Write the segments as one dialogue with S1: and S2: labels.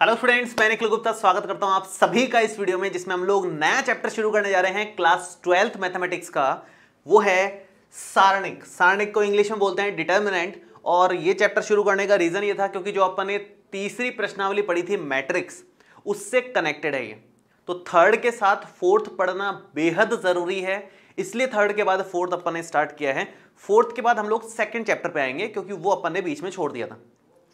S1: Hello students मैं निखिल गुप्ता स्वागत करता हूं आप सभी का इस वीडियो में जिसमें हम लोग नया चैप्टर शुरू करने जा रहे हैं क्लास ट्वेल्थ मैथमेटिक्स का वो है सारणिक सारणिक को इंग्लिश में बोलते हैं डिटर्मिनेंट और ये चैप्टर शुरू करने का रीज़न ये था क्योंकि जो अपन ने तीसरी प्रश्नावली पढ़ी थी मैट्रिक्स उससे कनेक्टेड है ये तो थर्ड के साथ फोर्थ पढ़ना बेहद ज़रूरी है इसलिए थर्ड के बाद फोर्थ अपन ने स्टार्ट किया है फोर्थ के बाद हम लोग सेकेंड चैप्टर पर आएंगे क्योंकि वो अपन ने बीच में छोड़ दिया था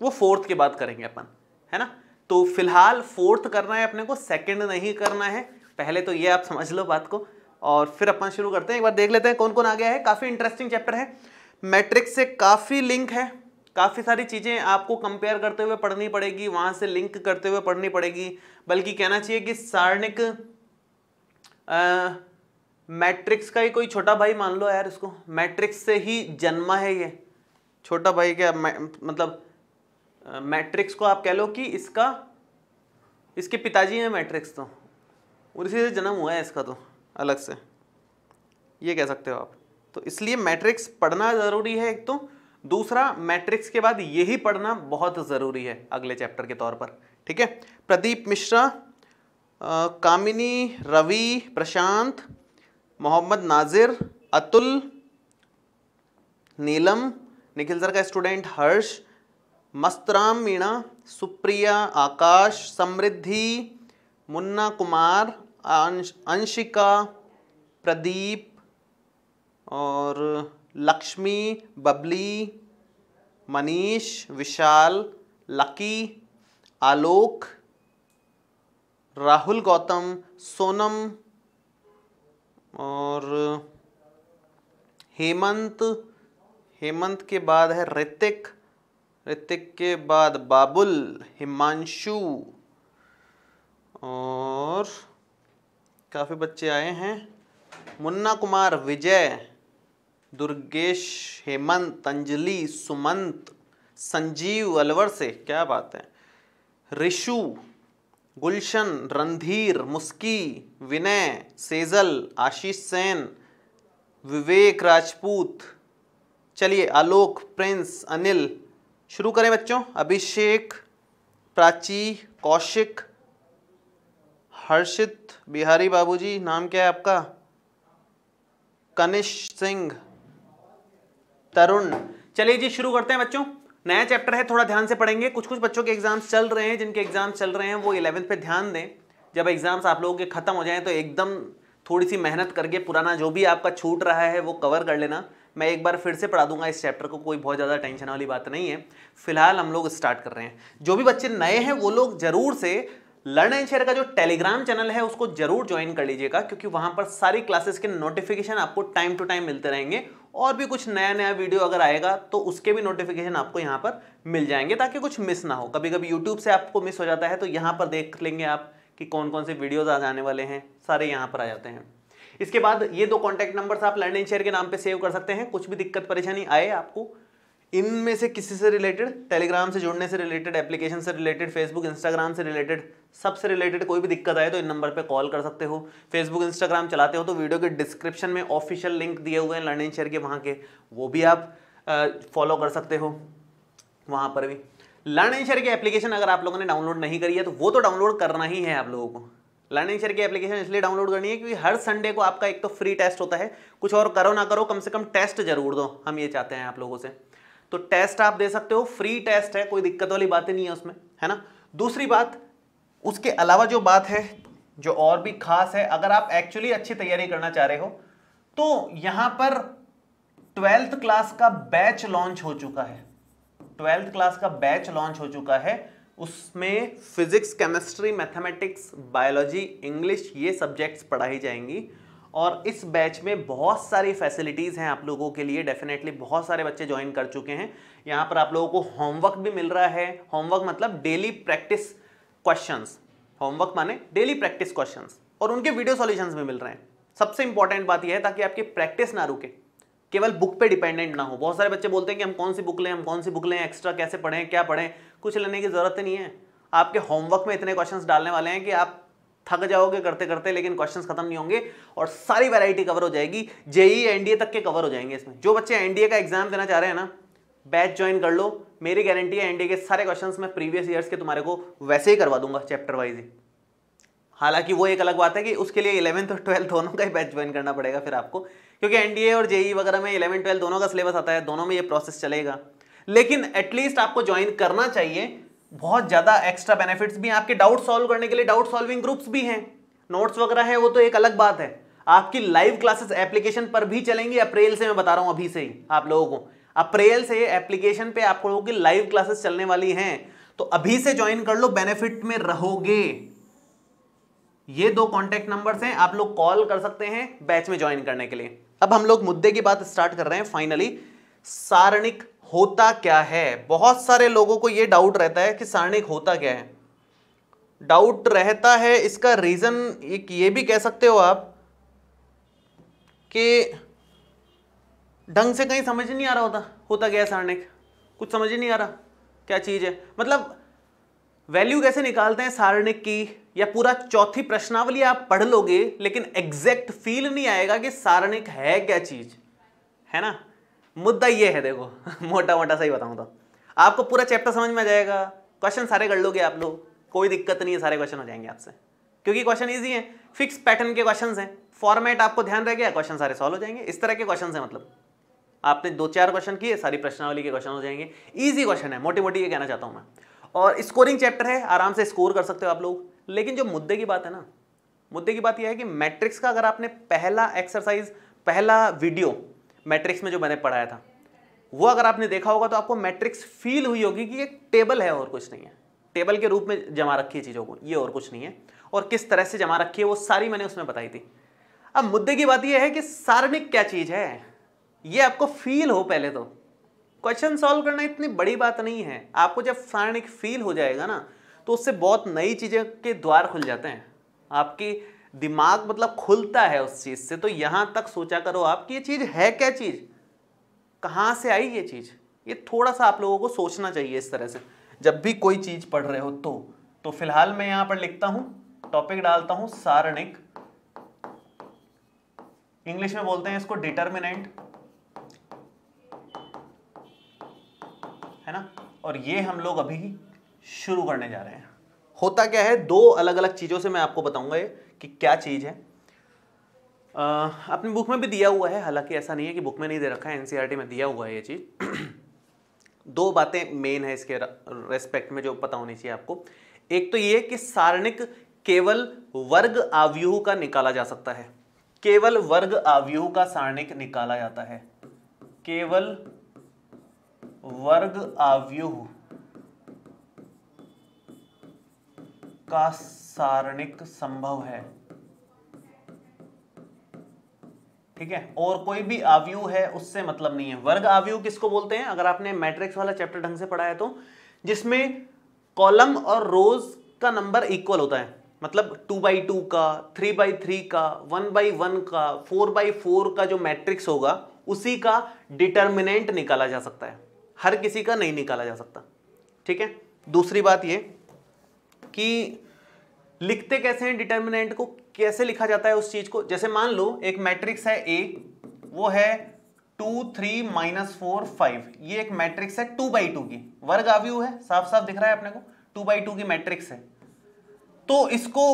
S1: वो फोर्थ के बाद करेंगे अपन है ना तो फिलहाल फोर्थ करना है अपने को सेकंड नहीं करना है पहले तो ये आप समझ लो बात को और फिर अपन शुरू करते हैं एक बार देख लेते हैं कौन कौन आ गया है काफ़ी इंटरेस्टिंग चैप्टर है मैट्रिक्स से काफ़ी लिंक है काफ़ी सारी चीज़ें आपको कंपेयर करते हुए पढ़नी पड़ेगी वहाँ से लिंक करते हुए पढ़नी पड़ेगी बल्कि कहना चाहिए कि सारणिक मैट्रिक्स का ही कोई छोटा भाई मान लो यार इसको मैट्रिक्स से ही जन्मा है ये छोटा भाई क्या मतलब मैट्रिक्स को आप कह लो कि इसका इसके पिताजी हैं मैट्रिक्स तो और इसी से जन्म हुआ है इसका तो अलग से ये कह सकते हो आप तो इसलिए मैट्रिक्स पढ़ना ज़रूरी है एक तो दूसरा मैट्रिक्स के बाद यही पढ़ना बहुत ज़रूरी है अगले चैप्टर के तौर पर ठीक है प्रदीप मिश्रा कामिनी रवि प्रशांत मोहम्मद नाजिर अतुल नीलम निखिल सर का स्टूडेंट हर्ष मस्तराम मीणा सुप्रिया आकाश समृद्धि मुन्ना कुमार अंश अंशिका प्रदीप और लक्ष्मी बबली मनीष विशाल लकी आलोक राहुल गौतम सोनम और हेमंत हेमंत के बाद है ऋतिक ऋतिक के बाद बाबुल हिमांशु और काफ़ी बच्चे आए हैं मुन्ना कुमार विजय दुर्गेश हेमंत अंजलि सुमंत संजीव अलवर से क्या बात है ऋषु गुलशन रणधीर मुस्की विनय सेजल आशीष सेन विवेक राजपूत चलिए आलोक प्रिंस अनिल शुरू करें बच्चों अभिषेक प्राची कौशिक हर्षित बिहारी बाबूजी नाम क्या है आपका कनिश सिंह तरुण चलिए जी शुरू करते हैं बच्चों नया चैप्टर है थोड़ा ध्यान से पढ़ेंगे कुछ कुछ बच्चों के एग्जाम्स चल रहे हैं जिनके एग्जाम्स चल रहे हैं वो इलेवेंथ पे ध्यान दें जब एग्जाम्स आप लोगों के ख़त्म हो जाएं तो एकदम थोड़ी सी मेहनत करके पुराना जो भी आपका छूट रहा है वो कवर कर लेना मैं एक बार फिर से पढ़ा दूंगा इस चैप्टर को कोई बहुत ज़्यादा टेंशन वाली बात नहीं है फिलहाल हम लोग स्टार्ट कर रहे हैं जो भी बच्चे नए हैं वो लोग ज़रूर से लर्न एंड शेयर का जो टेलीग्राम चैनल है उसको जरूर ज्वाइन कर लीजिएगा क्योंकि वहाँ पर सारी क्लासेस के नोटिफिकेशन आपको टाइम टू टाइम मिलते रहेंगे और भी कुछ नया नया वीडियो अगर आएगा तो उसके भी नोटिफिकेशन आपको यहाँ पर मिल जाएंगे ताकि कुछ मिस ना हो कभी कभी यूट्यूब से आपको मिस हो जाता है तो यहाँ पर देख लेंगे आप कि कौन कौन से वीडियोज़ आ जाने वाले हैं सारे यहाँ पर आ जाते हैं इसके बाद ये दो कॉन्टैक्ट नंबर आप लर्न एंड शेयर के नाम पर सेव कर सकते हैं कुछ भी दिक्कत परेशानी आए आपको इनमें से किसी से रिलेटेड टेलीग्राम से जुड़ने से रिलेटेड एप्लीकेशन से रिलेटेड फेसबुक इंस्टाग्राम से रिलेटेड सबसे रिलेटेड कोई भी दिक्कत आए तो इन नंबर पे कॉल कर सकते हो फेसबुक इंस्टाग्राम चलाते हो तो वीडियो के डिस्क्रिप्शन में ऑफिशियल लिंक दिए हुए हैं लर्न शेयर के वहाँ के वो भी आप फॉलो कर सकते हो वहाँ पर भी लर्न शेयर की एप्लीकेशन अगर आप लोगों ने डाउनलोड नहीं करी है तो वो तो डाउनलोड करना ही है आप लोगों को लर्निंग शेयर की एप्लीकेशन इसलिए डाउनलोड करनी है क्योंकि हर संडे को आपका एक तो फ्री टेस्ट होता है कुछ और करो ना करो कम से कम टेस्ट जरूर दो हम ये चाहते हैं आप लोगों से तो टेस्ट आप दे सकते हो फ्री टेस्ट है कोई दिक्कत वाली बातें नहीं है उसमें है ना दूसरी बात उसके अलावा जो बात है जो और भी खास है अगर आप एक्चुअली अच्छी तैयारी करना चाह रहे हो तो यहां पर ट्वेल्थ क्लास का बैच लॉन्च हो चुका है ट्वेल्थ क्लास का बैच लॉन्च हो चुका है उसमें physics chemistry mathematics biology English ये सब्जेक्ट्स पढ़ाई जाएंगी और इस बैच में बहुत सारी फैसिलिटीज़ हैं आप लोगों के लिए डेफिनेटली बहुत सारे बच्चे ज्वाइन कर चुके हैं यहाँ पर आप लोगों को होमवर्क भी मिल रहा है होमवर्क मतलब डेली प्रैक्टिस क्वेश्चंस होमवर्क माने डेली प्रैक्टिस क्वेश्चंस और उनके वीडियो सॉल्यूशंस भी मिल रहे हैं सबसे इंपॉर्टेंट बात यह है ताकि आपकी प्रैक्टिस ना रुके केवल बुक पे डिपेंडेंट ना हो बहुत सारे बच्चे बोलते हैं कि हम कौन सी बुक लें हम कौन सी बुक लें एक्स्ट्रा कैसे पढ़ें क्या पढ़ें कुछ लेने की ज़रूरत नहीं है आपके होमवर्क में इतने क्वेश्चन डालने वाले हैं कि आप थक जाओगे करते करते लेकिन क्वेश्चंस खत्म नहीं होंगे और सारी वैरायटी कवर हो जाएगी जेई एनडीए तक के कवर हो जाएंगे इसमें जो बच्चे एनडीए का एग्जाम देना चाह रहे हैं ना बैच ज्वाइन कर लो मेरी गारंटी है एनडीए के सारे क्वेश्चन मैं प्रीवियस ईयर्स के तुम्हारे को वैसे ही करवा दूंगा चैप्टर वाइज ही हालांकि वो एक अलग बात है कि उसके लिए इलेवंथ और ट्वेल्थ दोनों का ही बैच ज्वाइन करना पड़ेगा फिर आपको क्योंकि एनडीए और जेई e वगैरह में इलेवन ट्वेल्थ दोनों का सिलेबस आता है दोनों में ये प्रोसेस चलेगा लेकिन एटलीस्ट आपको ज्वाइन करना चाहिए बहुत ज़्यादा एक्स्ट्रा बेनिफिट्स भी हैं आपके डाउट सॉल्व करने के लिए डाउट सॉल्विंग ग्रुप्स भी हैं नोट्स वगैरह है वो तो एक अलग बात है आपकी लाइव क्लासेस एप्लीकेशन पर भी चलेंगी अप्रैल से मैं बता रहा हूँ अभी से ही आप लोगों को अप्रैल से एप्लीकेशन पे आप लोगों की लाइव क्लासेस चलने वाली हैं तो अभी से ज्वाइन कर लो बेनिफिट में रहोगे ये दो कॉन्टेक्ट नंबर्स हैं आप लोग कॉल कर सकते हैं बैच में ज्वाइन करने के लिए अब हम लोग मुद्दे की बात स्टार्ट कर रहे हैं फाइनली सारणिक होता क्या है बहुत सारे लोगों को ये डाउट रहता है कि सारणिक होता क्या है डाउट रहता है इसका रीज़न एक ये भी कह सकते हो आप कि ढंग से कहीं समझ नहीं आ रहा होता होता क्या है सारणिक कुछ समझ ही नहीं आ रहा क्या चीज़ है मतलब वैल्यू कैसे निकालते हैं सारणिक की या पूरा चौथी प्रश्नावली आप पढ़ लोगे लेकिन एग्जैक्ट फील नहीं आएगा कि सारणिक है क्या चीज है ना मुद्दा ये है देखो मोटा मोटा सही बताऊं तो आपको पूरा चैप्टर समझ में आ जाएगा क्वेश्चन सारे कर लोगे आप लोग कोई दिक्कत नहीं है सारे क्वेश्चन हो जाएंगे आपसे क्योंकि क्वेश्चन ईजी है फिक्स पैटर्न के क्वेश्चन हैं फॉर्मेट आपको ध्यान रह गया क्वेश्चन सारे सॉल्व हो जाएंगे इस तरह के क्वेश्चन है मतलब आपने दो चार क्वेश्चन किए सारी प्रश्नावली के क्वेश्चन हो जाएंगे ईजी क्वेश्चन है मोटी मोटी ये कहना चाहता हूँ मैं और स्कोरिंग चैप्टर है आराम से स्कोर कर सकते हो आप लोग लेकिन जो मुद्दे की बात है ना मुद्दे की बात यह है कि मैट्रिक्स का अगर आपने पहला एक्सरसाइज पहला वीडियो मैट्रिक्स में जो मैंने पढ़ाया था वो अगर आपने देखा होगा तो आपको मैट्रिक्स फील हुई होगी कि एक टेबल है और कुछ नहीं है टेबल के रूप में जमा रखी है चीज़ों को ये और कुछ नहीं है और किस तरह से जमा रखी है वो सारी मैंने उसमें बताई थी अब मुद्दे की बात यह है कि सारणिक क्या चीज़ है ये आपको फील हो पहले तो क्वेश्चन सॉल्व करना इतनी बड़ी बात नहीं है आपको जब सारणिक फील हो जाएगा ना तो उससे बहुत नई चीज़ें के द्वार खुल जाते हैं आपकी दिमाग मतलब खुलता है उस चीज़ से तो यहाँ तक सोचा करो आप कि ये चीज़ है क्या चीज़ कहाँ से आई ये चीज़ ये थोड़ा सा आप लोगों को सोचना चाहिए इस तरह से जब भी कोई चीज़ पढ़ रहे हो तो तो फिलहाल मैं यहाँ पर लिखता हूँ टॉपिक डालता हूँ सारणिक इंग्लिश में बोलते हैं इसको डिटर्मिनेंट है ना और ये हम लोग अभी शुरू करने जा रहे हैं होता क्या है दो अलग अलग चीज़ों से मैं आपको बताऊंगा ये कि क्या चीज़ है आ, अपनी बुक में भी दिया हुआ है हालांकि ऐसा नहीं है कि बुक में नहीं दे रखा है एन e में दिया हुआ है ये चीज़ दो बातें मेन है इसके रेस्पेक्ट में जो पता होनी चाहिए आपको एक तो ये कि सारणिक केवल वर्ग आव्यूह का निकाला जा सकता है केवल वर्ग आव्यूह का सारणिक निकाला जाता है केवल वर्ग आवयूह का सारणिक संभव है ठीक है और कोई भी आवयु है उससे मतलब नहीं है वर्ग आवयु किसको बोलते हैं अगर आपने मैट्रिक्स वाला चैप्टर ढंग से पढ़ा है तो जिसमें कॉलम और रोज का नंबर इक्वल होता है मतलब टू बाई टू का थ्री बाई थ्री का वन बाई वन का फोर बाई फोर का जो मैट्रिक्स होगा उसी का डिटर्मिनेंट निकाला जा सकता है हर किसी का नहीं निकाला जा सकता ठीक है दूसरी बात ये कि लिखते कैसे हैं डिटर्मिनेंट को कैसे लिखा जाता है उस चीज़ को जैसे मान लो एक मैट्रिक्स है ए वो है two three minus four five ये एक मैट्रिक्स है टू बाई टू की वर्ग आव्यू है साफ साफ दिख रहा है अपने को टू बाई टू की मैट्रिक्स है तो इसको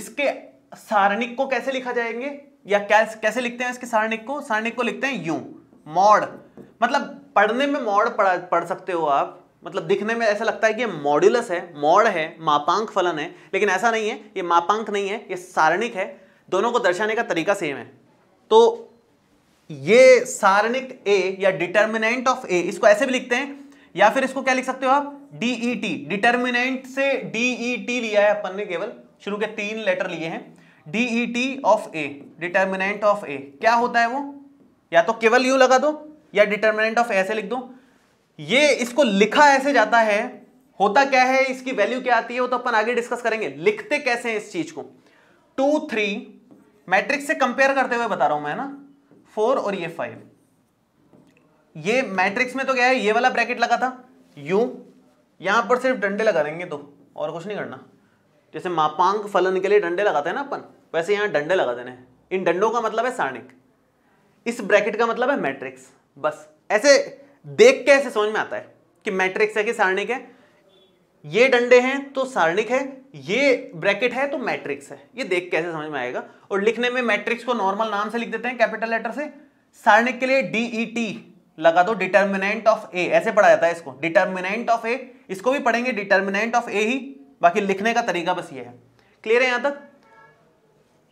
S1: इसके सारणिक को कैसे लिखा जाएंगे या कैसे लिखते हैं इसके सारणिक को सारणिक को लिखते हैं यू मॉड मतलब पढ़ने में मॉड पढ़ पढ़ सकते हो आप मतलब दिखने में ऐसा लगता है कि ये मॉड्यूलस है मॉड है मापांक फलन है लेकिन ऐसा नहीं है ये मापांक नहीं है ये सारणिक है दोनों को दर्शाने का तरीका सेम है तो ये सारणिक ए या डिटर्मिनेंट ऑफ ए इसको ऐसे भी लिखते हैं या फिर इसको क्या लिख सकते हो आप डीई टी डिटर्मिनेंट से डीई टी e लिया है अपन ने केवल शुरू के तीन लेटर लिए हैं D E T of A determinant of A क्या होता है वो या तो केवल यू लगा दो या डिटर्मिनेंट ऑफ ऐसे लिख दो ये इसको लिखा ऐसे जाता है होता क्या है इसकी वैल्यू क्या आती है वो तो अपन आगे डिस्कस करेंगे लिखते कैसे हैं इस चीज को टू थ्री मैट्रिक्स से कंपेयर करते हुए बता रहा हूं मैं ना फोर और ये फाइव ये मैट्रिक्स में तो क्या है ये वाला ब्रैकेट लगा था यू यहां पर सिर्फ डंडे लगा देंगे तो और कुछ नहीं करना जैसे मापांक फलन के लिए डंडे लगाते हैं ना अपन वैसे यहां डंडे लगा देने इन डंडों का मतलब है सारणिक इस ब्रैकेट का मतलब है मैट्रिक्स बस ऐसे देख के ऐसे समझ में आता है कि मैट्रिक्स है कि सारणिक है ये डंडे हैं तो सारणिक है ये ब्रैकेट है तो मैट्रिक्स है ये देख कैसे समझ में आएगा और लिखने में मैट्रिक्स को नॉर्मल नाम से लिख देते हैं कैपिटल लेटर से सारणिक के लिए डीई टी e लगा दो डिटर्मिनेंट ऑफ ए ऐसे पढ़ा जाता है इसको डिटर्मिनेंट ऑफ ए इसको भी पढ़ेंगे डिटर्मिनेंट ऑफ ए ही बाकी लिखने का तरीका बस ये है क्लियर है यहां तक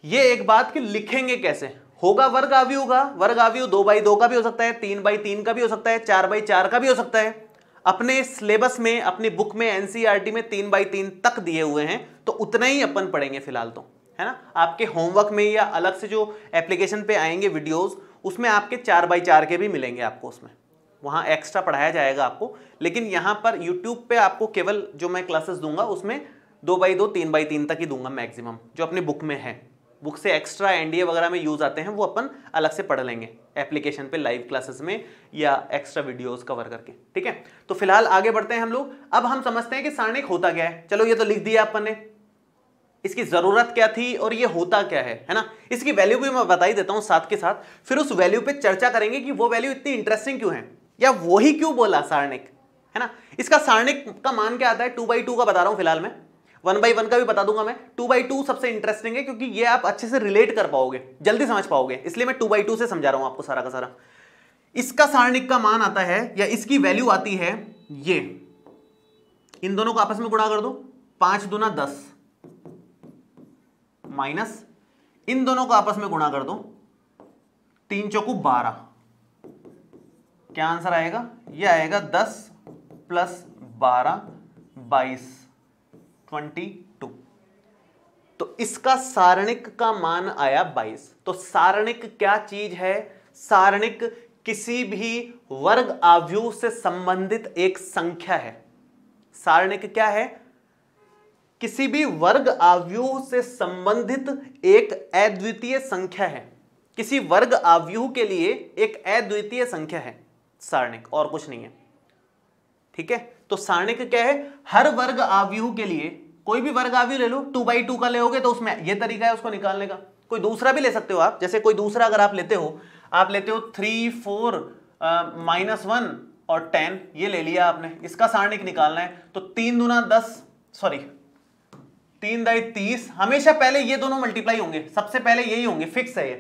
S1: ये एक बात कि लिखेंगे कैसे होगा वर्ग आवी का वर्ग आव्यू दो बाई दो का भी हो सकता है तीन बाई तीन का भी हो सकता है चार बाई चार का भी हो सकता है अपने सिलेबस में अपनी बुक में एनसीईआरटी में तीन बाई तीन तक दिए हुए हैं तो उतना ही अपन पढ़ेंगे फिलहाल तो है ना आपके होमवर्क में या अलग से जो एप्लीकेशन पे आएंगे वीडियोस उसमें आपके चार बाई चार के भी मिलेंगे आपको उसमें वहाँ एक्स्ट्रा पढ़ाया जाएगा आपको लेकिन यहाँ पर यूट्यूब पर आपको केवल जो मैं क्लासेस दूंगा उसमें दो बाई दो तीन बाई तीन तक ही दूंगा मैक्सिमम जो अपनी बुक में है बुक से एक्स्ट्रा एनडीए वगैरह में यूज़ आते हैं वो अपन अलग से पढ़ लेंगे एप्लीकेशन पे लाइव क्लासेस में या एक्स्ट्रा वीडियोस कवर करके ठीक है तो फिलहाल आगे बढ़ते हैं हम लोग अब हम समझते हैं कि सारणिक होता क्या है चलो ये तो लिख दिया अपन ने इसकी ज़रूरत क्या थी और ये होता क्या है है ना इसकी वैल्यू भी मैं बताई देता हूँ साथ के साथ फिर उस वैल्यू पर चर्चा करेंगे कि वो वैल्यू इतनी इंटरेस्टिंग क्यों है या वही क्यों बोला सारणिक है ना इसका सारणिक का मान क्या आता है टू बाई टू का बता रहा हूँ फिलहाल मैं वन बाई वन का भी बता दूंगा मैं टू बाई टू सबसे इंटरेस्टिंग है क्योंकि ये आप अच्छे से रिलेट कर पाओगे जल्दी समझ पाओगे इसलिए मैं टू बाई टू से समझा रहा हूं आपको सारा का सारा इसका सारणिक का मान आता है या इसकी वैल्यू आती है ये इन दोनों को आपस में गुणा कर दो पांच दुना दस माइनस इन दोनों को आपस में गुणा कर दो तीन चौकू बारह क्या आंसर आएगा ये आएगा दस प्लस बारह बाईस ट्वेंटी टू तो इसका सारणिक का मान आया बाईस तो सारणिक क्या चीज है सारणिक किसी भी वर्ग आव्यूह से संबंधित एक संख्या है सारणिक क्या है किसी भी वर्ग आव्यूह से संबंधित एक अद्वितीय संख्या है किसी वर्ग आव्यूह के लिए एक अद्वितीय संख्या है सारणिक और कुछ नहीं है ठीक है तो सारणिक क्या है हर वर्ग आव्यूह के लिए कोई भी वर्ग आव्यूह ले लो टू बाई टू का लेगे तो उसमें यह तरीका है उसको निकालने का कोई दूसरा भी ले सकते हो आप जैसे कोई दूसरा अगर आप लेते हो आप लेते हो थ्री फोर माइनस वन और टेन ये ले लिया आपने इसका सारणिक निकालना है तो तीन दुना दस सॉरी तीन दाई तीस हमेशा पहले ये दोनों मल्टीप्लाई होंगे सबसे पहले यही होंगे फिक्स है ये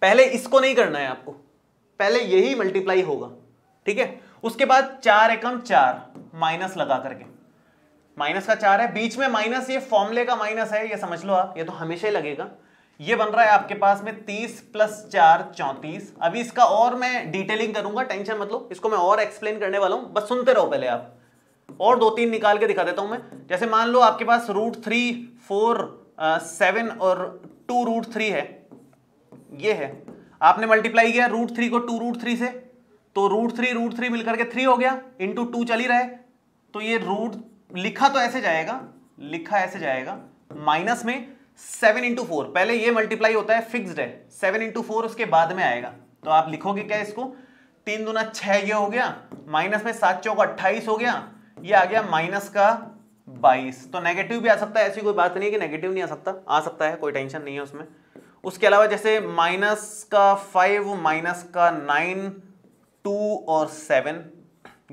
S1: पहले इसको नहीं करना है आपको पहले यही मल्टीप्लाई होगा ठीक है उसके बाद चार एकम चार माइनस लगा करके माइनस का चार है बीच में माइनस ये फॉर्मूले का माइनस है ये समझ लो आप ये तो हमेशा ही लगेगा ये बन रहा है आपके पास में तीस प्लस चार चौंतीस अभी इसका और मैं डिटेलिंग करूंगा टेंशन मतलब इसको मैं और एक्सप्लेन करने वाला हूं बस सुनते रहो पहले आप और दो तीन निकाल के दिखा देता हूं मैं जैसे मान लो आपके पास रूट थ्री फोर सेवन और टू रूट थ्री है ये है आपने मल्टीप्लाई किया रूट थ्री को टू रूट थ्री से तो रूट थ्री रूट थ्री मिलकर के थ्री हो गया इंटू टू चल ही रहे तो ये रूट लिखा तो ऐसे जाएगा लिखा ऐसे जाएगा माइनस में सेवन इंटू फोर पहले ये मल्टीप्लाई होता है फिक्स्ड है सेवन इंटू फोर उसके बाद में आएगा तो आप लिखोगे क्या इसको तीन दुना छह ये हो गया माइनस में सात चौक अट्ठाईस हो गया ये आ गया माइनस का बाईस तो नेगेटिव भी आ सकता है ऐसी कोई बात नहीं है कि नेगेटिव नहीं आ सकता आ सकता है कोई टेंशन नहीं है उसमें उसके अलावा जैसे माइनस का फाइव माइनस का नाइन टू और सेवन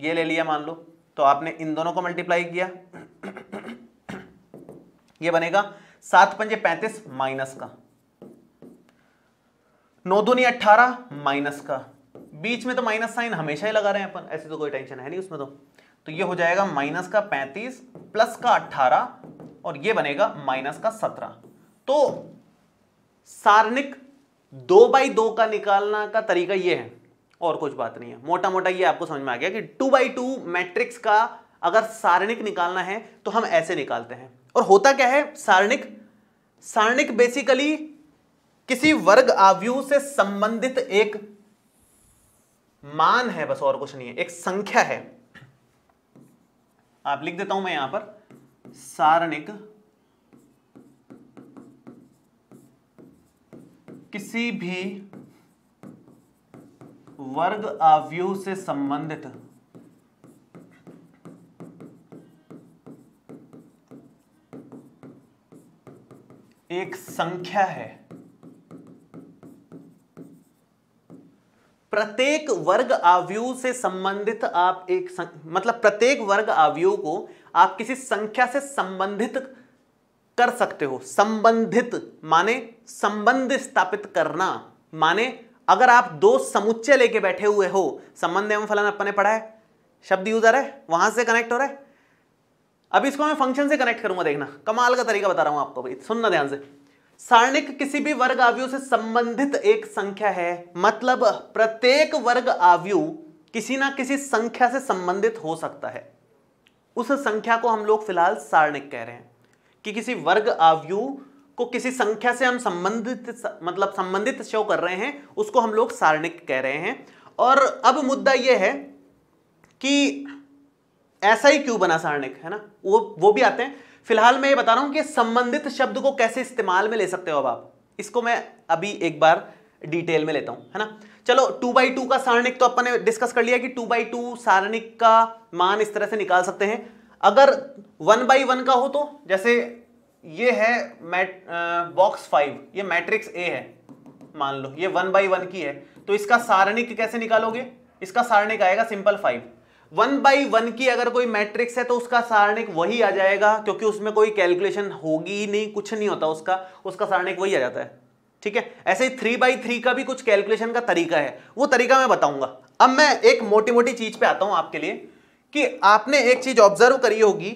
S1: ये ले लिया मान लो तो आपने इन दोनों को मल्टीप्लाई किया ये बनेगा सात पंजे पैंतीस माइनस का नौ दूनी अट्ठारह माइनस का बीच में तो माइनस साइन हमेशा ही लगा रहे हैं अपन ऐसे तो कोई टेंशन है नहीं उसमें तो तो ये हो जाएगा माइनस का पैंतीस प्लस का अट्ठारह और ये बनेगा माइनस का सत्रह तो सारणिक दो बाई दो का निकालना का तरीका ये है और कुछ बात नहीं है मोटा मोटा ये आपको समझ में आ गया कि टू बाई टू मैट्रिक्स का अगर सारणिक निकालना है तो हम ऐसे निकालते हैं और होता क्या है सारणिक सारणिक बेसिकली किसी वर्ग आव्यूह से संबंधित एक मान है बस और कुछ नहीं है एक संख्या है आप लिख देता हूं मैं यहां पर सारणिक किसी भी वर्ग आव्यूह से संबंधित एक संख्या है प्रत्येक वर्ग आव्यूह से संबंधित आप एक सं... मतलब प्रत्येक वर्ग आव्यूह को आप किसी संख्या से संबंधित कर सकते हो संबंधित माने संबंध स्थापित करना माने अगर आप दो समुच्चय लेके बैठे हुए हो संबंध एवं फलन अपने पढ़ा है शब्द यूज आ रहा है वहां से कनेक्ट हो रहा है अब इसको मैं फंक्शन से कनेक्ट करूंगा देखना कमाल का तरीका बता रहा हूं आपको भाई सुनना ध्यान से सारणिक किसी भी वर्ग आवयु से संबंधित एक संख्या है मतलब प्रत्येक वर्ग आवयु किसी ना किसी संख्या से संबंधित हो सकता है उस संख्या को हम लोग फिलहाल सारणिक कह रहे हैं कि किसी वर्ग आवयु को किसी संख्या से हम संबंधित मतलब संबंधित शो कर रहे हैं उसको हम लोग सारणिक कह रहे हैं और अब मुद्दा यह है कि ऐसा ही क्यों बना सारणिक है ना वो वो भी आते हैं फिलहाल मैं ये बता रहा हूं कि संबंधित शब्द को कैसे इस्तेमाल में ले सकते हो अब आप इसको मैं अभी एक बार डिटेल में लेता हूं है ना चलो टू बाई टू का सारणिक तो अपन ने डिस्कस कर लिया कि टू बाई टू सारणिक का मान इस तरह से निकाल सकते हैं अगर वन बाई वन का हो तो जैसे ये है मैट बॉक्स फाइव ये मैट्रिक्स ए है मान लो ये वन बाई वन की है तो इसका सारणिक कैसे निकालोगे इसका सारणिक आएगा simple five one by one की अगर कोई मैट्रिक्स है तो उसका सारणिक वही आ जाएगा क्योंकि उसमें कोई कैलकुलेशन होगी ही नहीं कुछ नहीं होता उसका उसका सारणिक वही आ जाता है ठीक है ऐसे ही थ्री बाई थ्री का भी कुछ कैलकुलेशन का तरीका है वो तरीका मैं बताऊंगा अब मैं एक मोटी मोटी चीज पे आता हूं आपके लिए कि आपने एक चीज ऑब्जर्व करी होगी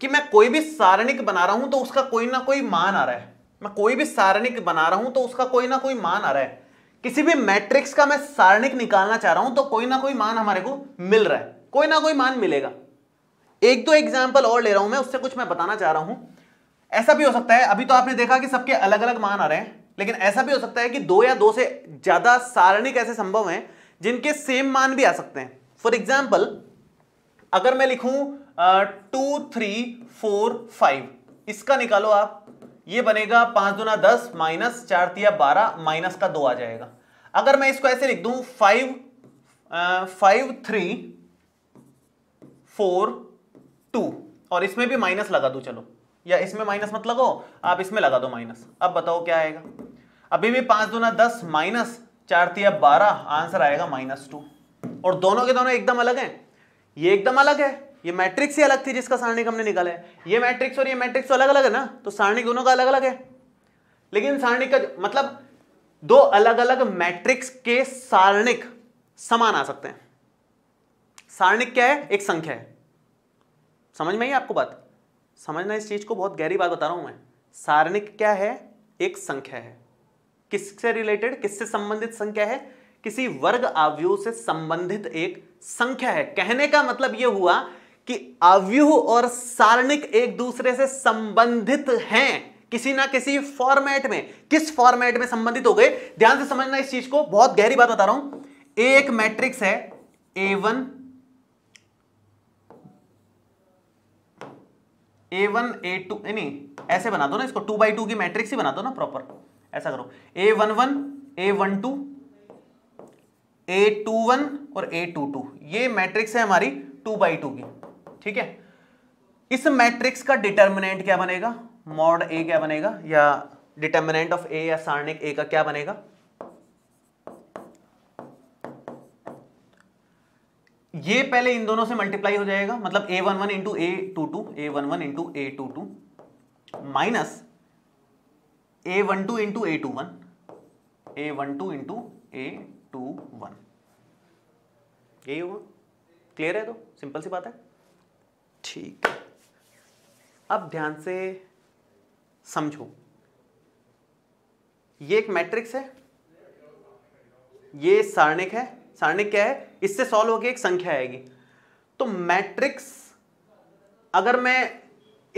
S1: कि मैं कोई भी सारणिक बना रहा हूं तो उसका कोई ना कोई मान आ रहा है मैं कोई भी सारणिक बना रहा हूं तो उसका कोई ना कोई मान आ रहा है किसी भी मैट्रिक्स का मैं सारणिक निकालना चाह रहा हूं तो कोई ना कोई मान हमारे को मिल रहा है कोई ना कोई मान मिलेगा एक दो एग्जाम्पल और ले रहा हूं मैं उससे कुछ मैं बताना चाह रहा हूं ऐसा भी हो सकता है अभी तो आपने देखा कि सबके अलग अलग मान आ रहे हैं लेकिन ऐसा भी हो सकता है कि दो या दो से ज्यादा सारणिक ऐसे संभव हैं जिनके सेम मान भी आ सकते हैं फॉर एग्जाम्पल अगर मैं लिखूं टू थ्री फोर फाइव इसका निकालो आप ये बनेगा पांच दुना दस माइनस चार तिया बारह माइनस का दो आ जाएगा अगर मैं इसको ऐसे लिख दू five five three four two और इसमें भी माइनस लगा दू चलो या इसमें माइनस मत लगाओ आप इसमें लगा दो माइनस अब बताओ क्या आएगा अभी भी पांच दुना दस माइनस चार तिया बारह आंसर आएगा माइनस टू और दोनों के दोनों एकदम अलग हैं ये एकदम अलग है ये मैट्रिक्स ही अलग थी जिसका सारणिक हमने निकाला है ये मैट्रिक्स और ये मैट्रिक्स तो अलग अलग है ना तो सारणिक दोनों का अलग अलग है लेकिन सारणिक का मतलब दो अलग अलग मैट्रिक्स के सारणिक समान आ सकते हैं सारणिक क्या है एक संख्या है समझ में ही आपको बात समझना इस चीज को बहुत गहरी बात बता रहा हूं मैं सारणिक क्या है एक संख्या है किससे रिलेटेड किससे संबंधित संख्या है किसी वर्ग आवयु से संबंधित एक संख्या है कहने का मतलब यह हुआ कि अव्यूह और सारणिक एक दूसरे से संबंधित हैं किसी ना किसी फॉर्मेट में किस फॉर्मेट में संबंधित हो गए ध्यान से समझना इस चीज को बहुत गहरी बात बता रहा हूं ए एक मैट्रिक्स है A one A one A two यानी ऐसे बना दो ना इसको टू बाई टू की मैट्रिक्स ही बना दो ना प्रॉपर ऐसा करो A one one A one two A two one और ए टू टू ये मैट्रिक्स है हमारी टू बाई टू की ठीक है इस मैट्रिक्स का डिटर्मिनेंट क्या बनेगा मॉड ए क्या बनेगा या डिटर्मिनेंट ऑफ ए या सारणिक ए का क्या बनेगा ये पहले इन दोनों से मल्टीप्लाई हो जाएगा मतलब A one one into A two two A one one into A two two minus A one two into A two one A one two into A two one यही होगा क्लियर है तो simple सी बात है ठीक अब ध्यान से समझो ये एक मैट्रिक्स है ये सारणिक है सारणिक क्या है इससे सॉल्व होकर एक संख्या आएगी तो मैट्रिक्स अगर मैं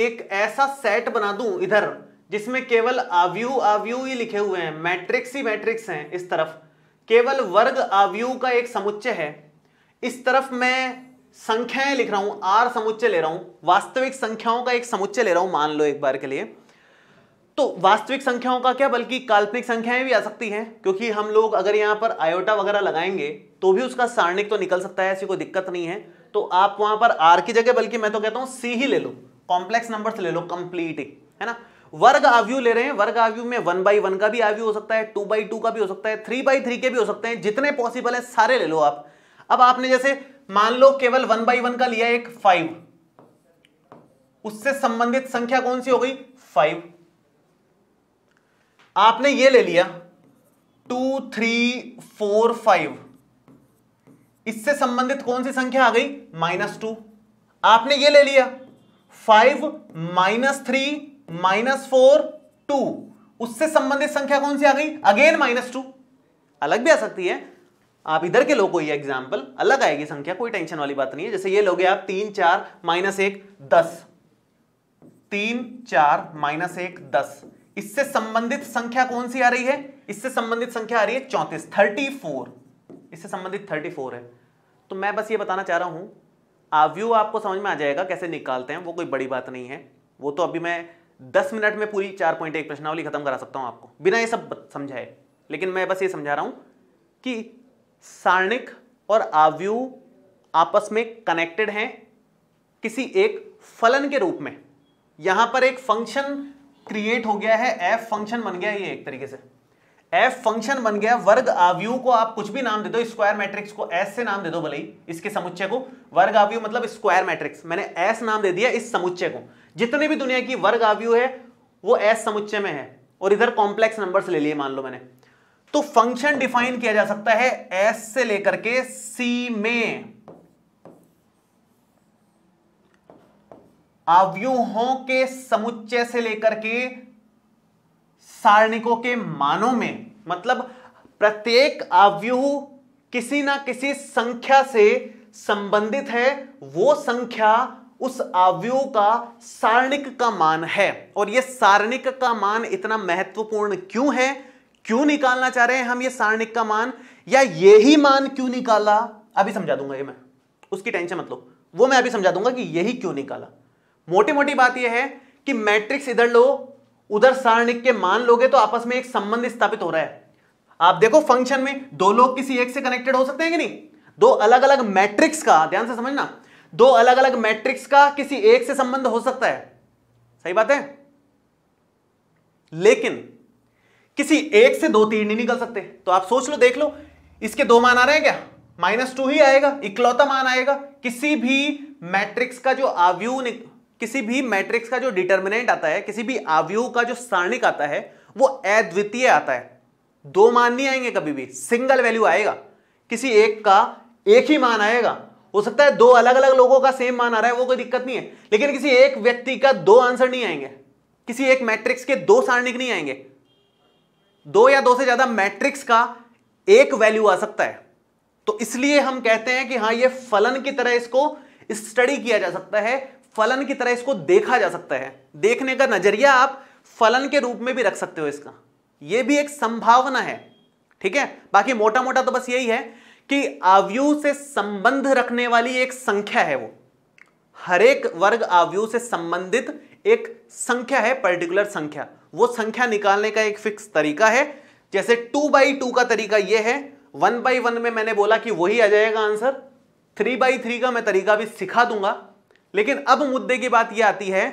S1: एक ऐसा सेट बना दूं इधर जिसमें केवल आवयु आव्यू ही लिखे हुए हैं मैट्रिक्स ही मैट्रिक्स हैं इस तरफ केवल वर्ग आव्यू का एक समुच्चय है इस तरफ मैं संख्याएं लिख रहा हूं आर समुच्चय ले रहा हूं वास्तविक संख्याओं का एक समुच्चय ले रहा हूं मान लो एक बार के लिए तो वास्तविक संख्याओं का क्या बल्कि काल्पनिक संख्याएं भी आ सकती हैं क्योंकि हम लोग अगर यहां पर आयोटा वगैरह लगाएंगे तो भी उसका सारणिक तो निकल सकता है ऐसी कोई दिक्कत नहीं है तो आप वहां पर आर की जगह बल्कि मैं तो कहता हूं सी ही ले लो कॉम्प्लेक्स नंबर ले लो कंप्लीट है ना वर्ग आवयु ले रहे हैं वर्ग आवयु में वन बाई वन का भी आवयु हो सकता है टू बाई टू का भी हो सकता है थ्री बाई थ्री के भी हो सकते हैं जितने पॉसिबल है सारे ले लो आप अब आपने जैसे मान लो केवल वन बाई वन का लिया एक फाइव उससे संबंधित संख्या कौन सी हो गई फाइव आपने ये ले लिया टू थ्री फोर फाइव इससे संबंधित कौन सी संख्या आ गई माइनस टू आपने ये ले लिया five minus three minus four two उससे संबंधित संख्या कौन सी आ गई अगेन माइनस टू अलग भी आ सकती है आप इधर के लोग को ये एग्जाम्पल अलग आएगी संख्या कोई टेंशन वाली बात नहीं है जैसे ये लोगे आप तीन चार माइनस एक दस तीन चार माइनस एक दस इससे संबंधित संख्या कौन सी आ रही है इससे संबंधित संख्या आ रही है चौंतीस थर्टी फोर इससे संबंधित थर्टी फोर है तो मैं बस ये बताना चाह रहा हूं आव्यू आपको समझ में आ जाएगा कैसे निकालते हैं वो कोई बड़ी बात नहीं है वो तो अभी मैं दस मिनट में पूरी चार पॉइंट एक प्रश्नावली खत्म करा सकता हूं आपको बिना ये सब समझाए लेकिन मैं बस ये समझा रहा हूं कि सारणिक और आवयु आपस में कनेक्टेड हैं किसी एक फलन के रूप में यहां पर एक फंक्शन क्रिएट हो गया है एफ फंक्शन बन गया ये एक तरीके से एफ फंक्शन बन गया वर्ग आवयु को आप कुछ भी नाम दे दो स्क्वायर मैट्रिक्स को एस से नाम दे दो भले ही इसके समुच्चय को वर्ग आवयु मतलब स्क्वायर मैट्रिक्स मैंने एस नाम दे दिया इस समुच्चय को जितने भी दुनिया की वर्ग आवयु है वो एस समुच्चय में है और इधर कॉम्प्लेक्स नंबर्स ले लिए मान लो मैंने तो फंक्शन डिफाइन किया जा सकता है एस से लेकर के सी में अव्यूहों के समुच्चय से लेकर के सारणिकों के मानों में मतलब प्रत्येक अव्यूह किसी ना किसी संख्या से संबंधित है वो संख्या उस अव्यूह का सारणिक का मान है और ये सारणिक का मान इतना महत्वपूर्ण क्यों है क्यों निकालना चाह रहे हैं हम ये सारणिक का मान या ये ही मान क्यों निकाला अभी समझा दूंगा ये मैं उसकी टेंशन मत लो वो मैं अभी समझा दूंगा कि यही क्यों निकाला मोटी मोटी बात ये है कि मैट्रिक्स इधर लो उधर सारणिक के मान लोगे तो आपस में एक संबंध स्थापित हो रहा है आप देखो फंक्शन में दो लोग किसी एक से कनेक्टेड हो सकते हैं कि नहीं दो अलग अलग मैट्रिक्स का ध्यान से समझना दो अलग अलग मैट्रिक्स का किसी एक से संबंध हो सकता है सही बात है लेकिन किसी एक से दो तीन नहीं निकल सकते तो आप सोच लो देख लो इसके दो मान आ रहे हैं क्या माइनस टू ही आएगा इकलौता मान आएगा किसी भी मैट्रिक्स का जो आव्यू किसी भी मैट्रिक्स का जो डिटर्मिनेंट आता है किसी भी आव्यू का जो सारणिक आता है वो अद्वितीय आता है दो मान नहीं आएंगे कभी भी सिंगल वैल्यू आएगा किसी एक का एक ही मान आएगा हो सकता है दो अलग अलग लोगों का सेम मान आ रहा है वो कोई दिक्कत नहीं है लेकिन किसी एक व्यक्ति का दो आंसर नहीं आएंगे किसी एक मैट्रिक्स के दो सारणिक नहीं आएंगे दो या दो से ज्यादा मैट्रिक्स का एक वैल्यू आ सकता है तो इसलिए हम कहते हैं कि हाँ ये फलन की तरह इसको स्टडी किया जा सकता है फलन की तरह इसको देखा जा सकता है देखने का नजरिया आप फलन के रूप में भी रख सकते हो इसका यह भी एक संभावना है ठीक है बाकी मोटा मोटा तो बस यही है कि आवयु से संबंध रखने वाली एक संख्या है वो हर एक वर्ग आवयु से संबंधित एक संख्या है पर्टिकुलर संख्या वो संख्या निकालने का एक फिक्स तरीका है जैसे टू बाई टू का तरीका ये है वन बाई वन में मैंने बोला कि वही आ जाएगा आंसर थ्री बाई थ्री का मैं तरीका भी सिखा दूंगा लेकिन अब मुद्दे की बात यह आती है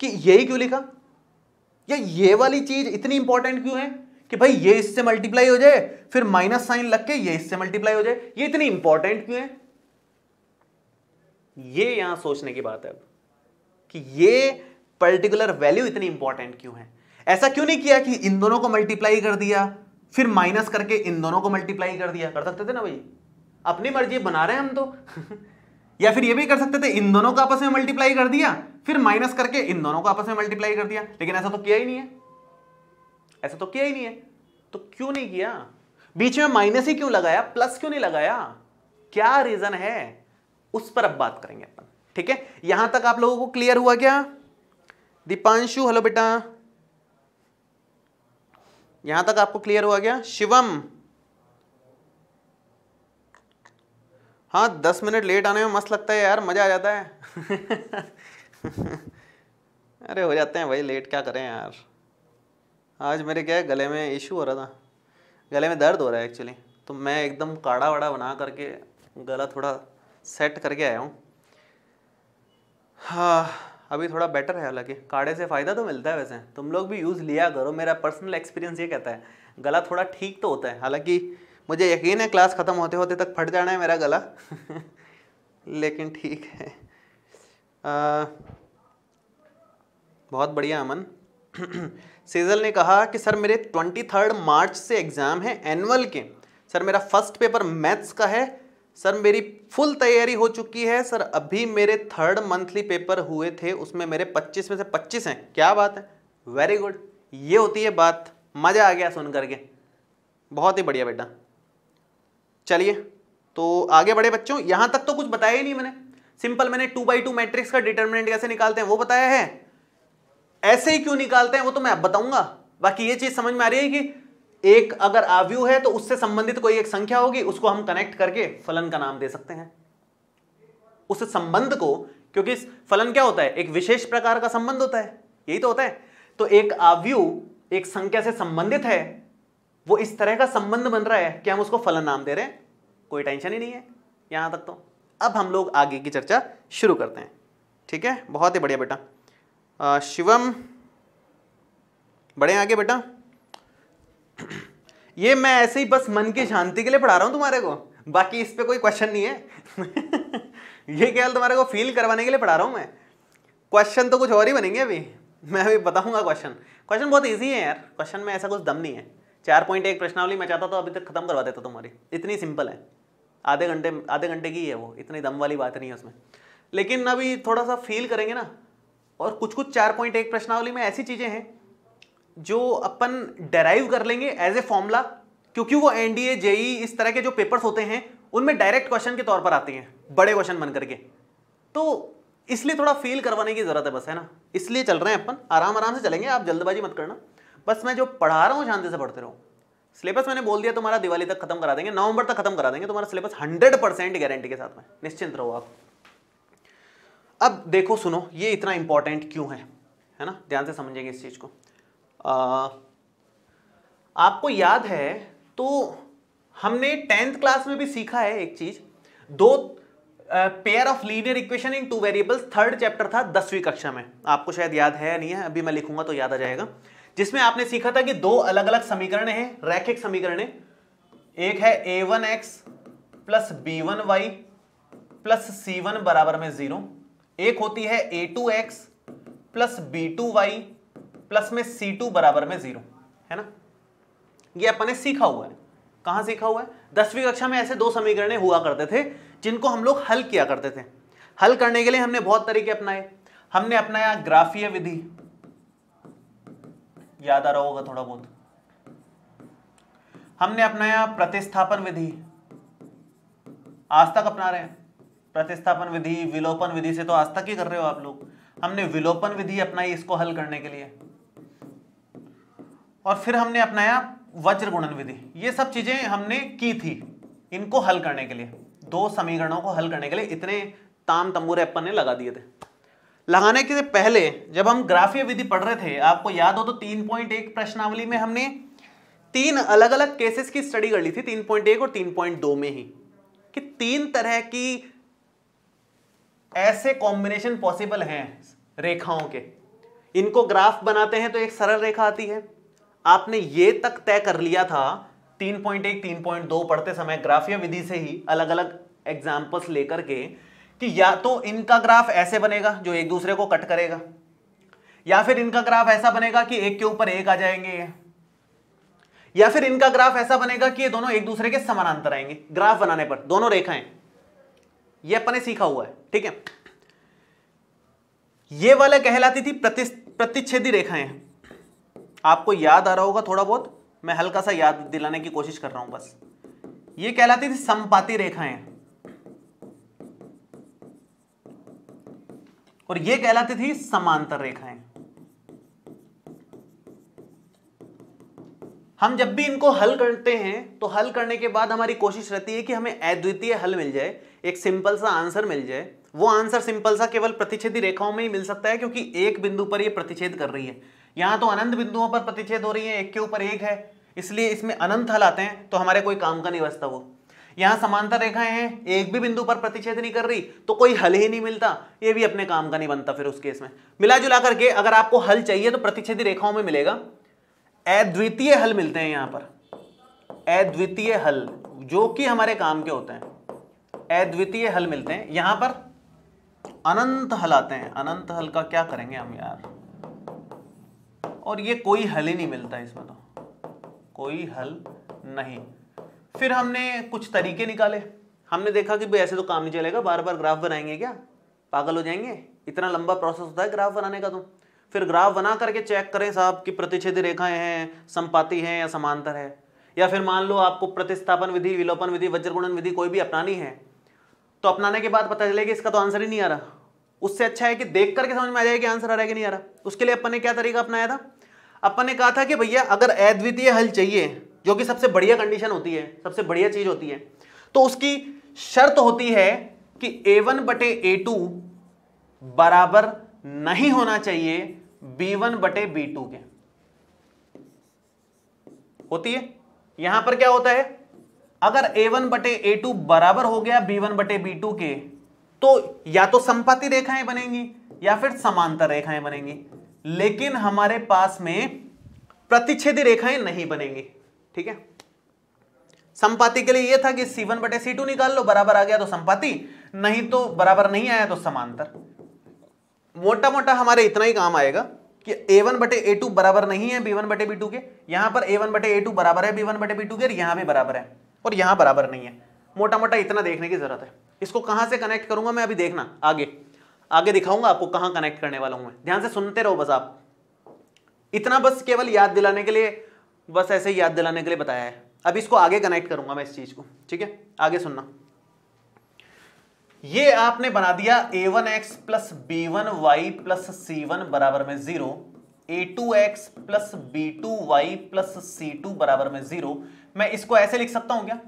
S1: कि यही क्यों लिखा या ये वाली चीज इतनी इंपॉर्टेंट क्यों है कि भाई ये इससे मल्टीप्लाई हो जाए फिर माइनस साइन लग के ये इससे मल्टीप्लाई हो जाए ये इतनी इंपॉर्टेंट क्यों है ये यहां सोचने की बात है अब कि ये पर्टिकुलर वैल्यू इतनी इंपॉर्टेंट क्यों है ऐसा क्यों नहीं किया कि इन दोनों को मल्टीप्लाई कर दिया फिर माइनस करके इन दोनों को मल्टीप्लाई कर दिया कर सकते थे ना भाई अपनी मर्जी बना रहे हैं हम तो या फिर ये भी कर सकते थे इन दोनों को आपस में मल्टीप्लाई कर दिया फिर माइनस करके इन दोनों को आपस में मल्टीप्लाई कर दिया लेकिन ऐसा तो किया ही नहीं है ऐसा तो किया ही नहीं है तो क्यों नहीं किया बीच में माइनस ही क्यों लगाया प्लस क्यों नहीं लगाया क्या रीजन है उस पर अब बात करेंगे अपन ठीक है यहां तक आप लोगों को क्लियर हुआ क्या दीपांशु हेलो बेटा यहां तक आपको क्लियर हुआ गया शिवम हाँ दस मिनट लेट आने में मस्त लगता है यार मज़ा आ जाता है अरे हो जाते हैं भाई लेट क्या करें यार आज मेरे क्या है गले में इशू हो रहा था गले में दर्द हो रहा है एक्चुअली तो मैं एकदम काढ़ा वाड़ा बना करके गला थोड़ा सेट करके आया हूँ हाँ अभी थोड़ा बेटर है हालांकि काढ़े से फ़ायदा तो मिलता है वैसे तुम लोग भी यूज़ लिया करो मेरा पर्सनल एक्सपीरियंस ये कहता है गला थोड़ा ठीक तो होता है हालांकि मुझे यकीन है क्लास ख़त्म होते होते तक फट जाना है मेरा गला लेकिन ठीक है आ, बहुत बढ़िया अमन सेजल ने कहा कि सर मेरे ट्वेंटी थर्ड मार्च से एग्ज़ाम है एनअल के सर मेरा फर्स्ट पेपर मैथ्स का है सर मेरी फुल तैयारी हो चुकी है सर अभी मेरे थर्ड मंथली पेपर हुए थे उसमें मेरे 25 में से 25 हैं क्या बात है वेरी गुड ये होती है बात मज़ा आ गया सुन करके बहुत ही बढ़िया बेटा चलिए तो आगे बढ़े बच्चों यहाँ तक तो कुछ बताया ही नहीं मैंने सिंपल मैंने टू बाई टू मैट्रिक्स का डिटर्मिनेंट कैसे निकालते हैं वो बताया है ऐसे ही क्यों निकालते हैं वो तो मैं अब बताऊंगा बाकी ये चीज़ समझ में आ रही है कि एक अगर आवयु है तो उससे संबंधित कोई एक संख्या होगी उसको हम कनेक्ट करके फलन का नाम दे सकते हैं उस संबंध को क्योंकि फलन क्या होता है एक विशेष प्रकार का संबंध होता है यही तो होता है तो एक आवयु एक संख्या से संबंधित है वो इस तरह का संबंध बन रहा है कि हम उसको फलन नाम दे रहे हैं कोई टेंशन ही नहीं है यहां तक तो अब हम लोग आगे की चर्चा शुरू करते हैं ठीक है बहुत ही बढ़िया बेटा शिवम बढ़े आगे बेटा ये मैं ऐसे ही बस मन की शांति के लिए पढ़ा रहा हूँ तुम्हारे को बाकी इस पर कोई क्वेश्चन नहीं है ये केवल तुम्हारे को फील करवाने के लिए पढ़ा रहा हूँ मैं क्वेश्चन तो कुछ और ही बनेंगे अभी मैं अभी बताऊंगा क्वेश्चन क्वेश्चन बहुत ईजी है यार क्वेश्चन में ऐसा कुछ दम नहीं है चार पॉइंट एक प्रश्नावली मैं चाहता तो अभी तक खत्म करवा देता तुम्हारी इतनी सिंपल है आधे घंटे आधे घंटे की है वो इतनी दम वाली बात नहीं है उसमें लेकिन अभी थोड़ा सा फील करेंगे ना और कुछ कुछ चार पॉइंट एक प्रश्नावली में ऐसी चीज़ें हैं जो अपन डेराइव कर लेंगे एज ए फॉर्मूला क्योंकि वो एनडीए जेई e, इस तरह के जो पेपर्स होते हैं उनमें डायरेक्ट क्वेश्चन के तौर पर आते हैं बड़े क्वेश्चन बन करके तो इसलिए थोड़ा फील करवाने की ज़रूरत है बस है ना इसलिए चल रहे हैं अपन आराम आराम से चलेंगे आप जल्दबाजी मत करना बस मैं जो पढ़ा रहा हूँ शांति से पढ़ते रहो सिलेबस मैंने बोल दिया तुम्हारा दिवाली तक खत्म करा देंगे नवंबर तक खत्म करा देंगे तुम्हारा सिलेबस हंड्रेड परसेंट गारंटी के साथ में निश्चिंत रहो आप अब देखो सुनो ये इतना इंपॉर्टेंट क्यों है है ना ध्यान से समझेंगे इस चीज़ को आ, आपको याद है तो हमने टेंथ क्लास में भी सीखा है एक चीज दो pair of linear equation in two variables third chapter था दसवीं कक्षा में आपको शायद याद है या नहीं है अभी मैं लिखूंगा तो याद आ जाएगा जिसमें आपने सीखा था कि दो अलग अलग समीकरण हैं रैखिक समीकरण एक है A one x plus B one y plus C one बराबर में जीरो एक होती है A two x plus B two y plus में सी टू बराबर में जीरो है ना ये अपन ने सीखा हुआ है कहां सीखा हुआ है दसवीं कक्षा में ऐसे दो समीकरण हुआ करते थे जिनको हम लोग हल किया करते थे हल करने के लिए हमने बहुत तरीके अपनाए हमने अपनाया ग्राफीय विधि याद आ रहा होगा थोड़ा बहुत हमने अपनाया प्रतिस्थापन विधि आज तक अपना रहे हैं प्रतिस्थापन विधि विलोपन विधि से तो आज तक ही कर रहे हो आप लोग हमने विलोपन विधि अपनाई इसको हल करने के लिए और फिर हमने अपनाया वज्र गुणन विधि ये सब चीजें हमने की थी इनको हल करने के लिए दो समीकरणों को हल करने के लिए इतने ताम तंबूर अपन ने लगा दिए थे लगाने के पहले जब हम ग्राफीय विधि पढ़ रहे थे आपको याद हो तो तीन पॉइंट एक प्रश्नावली में हमने तीन अलग अलग केसेस की स्टडी कर ली थी तीन पॉइंट एक और तीन पॉइंट दो में ही कि तीन तरह की ऐसे कॉम्बिनेशन पॉसिबल हैं रेखाओं के इनको ग्राफ बनाते हैं तो एक सरल रेखा आती है आपने ये तक तय कर लिया था 3.1 3.2 पढ़ते समय ग्राफिया विधि से ही अलग अलग एग्जाम्पल्स लेकर के कि या तो इनका ग्राफ ऐसे बनेगा जो एक दूसरे को कट करेगा या फिर इनका ग्राफ ऐसा बनेगा कि एक के ऊपर एक आ जाएंगे या फिर इनका ग्राफ ऐसा बनेगा कि ये दोनों एक दूसरे के समानांतर आएंगे ग्राफ बनाने पर दोनों रेखाएं ये अपने सीखा हुआ है ठीक है ये वाले कहलाती थी प्रतिच्छेदी रेखाएं आपको याद आ रहा होगा थोड़ा बहुत मैं हल्का सा याद दिलाने की कोशिश कर रहा हूं बस ये कहलाती थी संपाती रेखाएं और ये कहलाती थी समांतर रेखाएं हम जब भी इनको हल करते हैं तो हल करने के बाद हमारी कोशिश रहती है कि हमें अद्वितीय हल मिल जाए एक सिंपल सा आंसर मिल जाए वो आंसर सिंपल सा केवल प्रतिच्छेदी रेखाओं में ही मिल सकता है क्योंकि एक बिंदु पर ये प्रतिच्छेद कर रही है यहां तो अनंत बिंदुओं पर प्रतिच्छेद हो रही है एक के ऊपर एक है इसलिए इसमें अनंत हल आते हैं तो हमारे कोई काम का नहीं बचता वो यहां समांतर रेखाएं हैं एक भी बिंदु पर प्रतिच्छेद नहीं कर रही तो कोई हल ही नहीं मिलता ये भी अपने काम का नहीं बनता फिर उस केस में मिला जुला करके अगर आपको हल चाहिए तो प्रतिच्छेदी रेखाओं में मिलेगा अद्वितीय हल मिलते हैं यहां पर अद्वितीय हल जो कि हमारे काम के होते हैं अद्वितीय हल मिलते हैं यहां पर अनंत हल आते हैं अनंत हल का क्या करेंगे हम यार और ये कोई हल ही नहीं मिलता इसमें तो कोई हल नहीं फिर हमने कुछ तरीके निकाले हमने देखा कि भाई ऐसे तो काम नहीं चलेगा बार बार ग्राफ बनाएंगे क्या पागल हो जाएंगे इतना लंबा प्रोसेस होता है ग्राफ बनाने का तो फिर ग्राफ बना करके चेक करें साहब कि प्रतिच्छेद रेखाएं हैं संपाति हैं या समांतर है या फिर मान लो आपको प्रतिस्थापन विधि विलोपन विधि वज्रगुणन विधि कोई भी अपनानी है तो अपनाने के बाद पता चलेगा इसका तो आंसर ही नहीं आ रहा उससे अच्छा है कि देख करके समझ में आ जाएगा कि आंसर आ रहा है कि नहीं आ रहा उसके लिए अपन ने क्या तरीका अपनाया था अपन ने कहा था कि भैया अगर अद्वितीय हल चाहिए जो कि सबसे बढ़िया कंडीशन होती है सबसे बढ़िया चीज होती है तो उसकी शर्त होती है कि ए वन बटे ए टू बराबर नहीं होना चाहिए बी वन बटे बी टू के होती है यहां पर क्या होता है अगर ए वन बटे ए टू बराबर हो गया बी वन बटे बी टू के तो या तो संपत्ति रेखाएं बनेंगी या फिर समांतर रेखाएं बनेंगी लेकिन हमारे पास में प्रतिच्छेदी रेखाएं नहीं बनेंगी ठीक है संपाति के लिए यह था कि वन बटे सी टू निकाल लो बराबर आ गया तो संपाति नहीं तो बराबर नहीं आया तो समांतर मोटा मोटा हमारे इतना ही काम आएगा कि ए वन बटे ए टू बराबर नहीं है वन बटे टू के यहां पर वन बटे ए टू बराबर है वन बटे टू के यहां भी बराबर है और यहां बराबर नहीं है मोटा मोटा इतना देखने की ज़रूरत है इसको कहां से कनेक्ट करूंगा मैं अभी देखना आगे आगे दिखाऊंगा आपको कहां कनेक्ट करने वाला हूँ मैं ध्यान से सुनते रहो बस आप इतना बस केवल याद दिलाने के लिए बस ऐसे ही याद दिलाने के लिए बताया है अब इसको आगे कनेक्ट करूंगा मैं इस चीज़ को ठीक है आगे सुनना ये आपने बना दिया A one x plus B one y plus C one बराबर में zero A two x plus B two y plus C two बराबर में जीरो मैं इसको ऐसे लिख सकता हूं क्या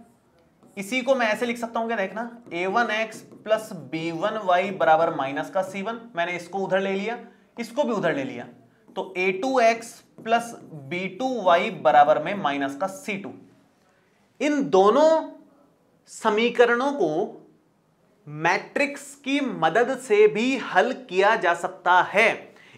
S1: इसी को मैं ऐसे लिख सकता हूं क्या देखना A one x plus B one y बराबर माइनस का सी वन मैंने इसको उधर ले लिया इसको भी उधर ले लिया तो A two x plus B two y बराबर में माइनस का सी टू इन दोनों समीकरणों को मैट्रिक्स की मदद से भी हल किया जा सकता है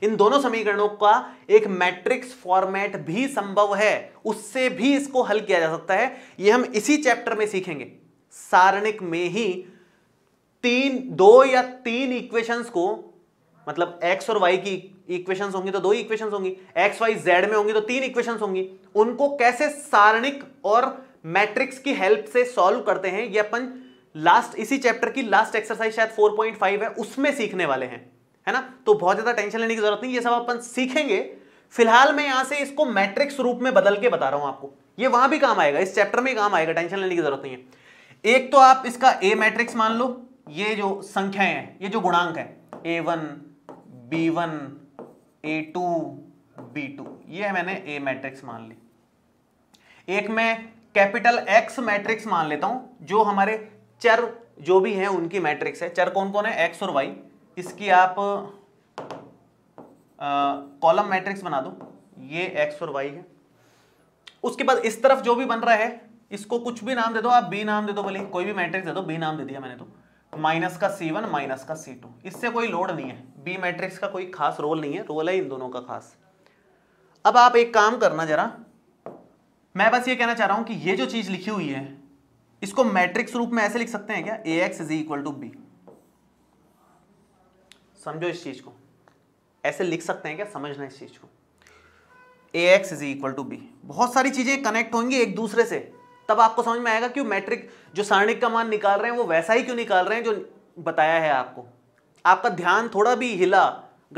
S1: इन दोनों समीकरणों का एक मैट्रिक्स फॉर्मेट भी संभव है उससे भी इसको हल किया जा सकता है यह हम इसी चैप्टर में सीखेंगे सारणिक में ही तीन दो या तीन इक्वेशंस को मतलब एक्स और वाई की इक्वेशंस होंगी तो दो ही इक्वेशंस होंगी एक्स वाई जेड में होंगी तो तीन इक्वेशंस होंगी उनको कैसे सारणिक और मैट्रिक्स की हेल्प से सॉल्व करते हैं ये अपन लास्ट इसी चैप्टर की लास्ट एक्सरसाइज शायद 4.5 है उसमें सीखने वाले हैं है ना तो बहुत ज्यादा टेंशन लेने की जरूरत नहीं ये सब अपन सीखेंगे फिलहाल मैं यहां से इसको मैट्रिक्स रूप में बदल के बता रहा हूं आपको ये वहां भी काम आएगा इस चैप्टर में काम आएगा टेंशन लेने की जरूरत नहीं है एक तो आप इसका ए मैट्रिक्स मान लो ये जो संख्याएं हैं ये जो गुणांक है A one B one A two B two ये मैंने ए मैट्रिक्स मान ली एक मैं कैपिटल एक्स मैट्रिक्स मान लेता हूं जो हमारे चर जो भी है उनकी मैट्रिक्स है चर कौन कौन है एक्स और वाई इसकी आप कॉलम मैट्रिक्स बना दो ये एक्स और वाई है उसके बाद इस तरफ जो भी बन रहा है इसको कुछ भी नाम दे दो आप बी नाम दे दो भले कोई भी मैट्रिक्स दे दो बी नाम दे दिया मैंने तो माइनस का सी वन माइनस का सी टू इससे कोई लोड नहीं है बी मैट्रिक्स का कोई खास रोल नहीं है रोल है इन दोनों का खास अब आप एक काम करना जरा मैं बस ये कहना चाह रहा हूं कि ये जो चीज लिखी हुई है इसको मैट्रिक्स रूप में ऐसे लिख सकते हैं क्या A x is equal to B समझो इस चीज़ को ऐसे लिख सकते हैं क्या समझना इस चीज़ को A x is equal to B बहुत सारी चीज़ें कनेक्ट होंगी एक दूसरे से तब आपको समझ में आएगा कि मैट्रिक जो सारणिक का मान निकाल रहे हैं वो वैसा ही क्यों निकाल रहे हैं जो बताया है आपको आपका ध्यान थोड़ा भी हिला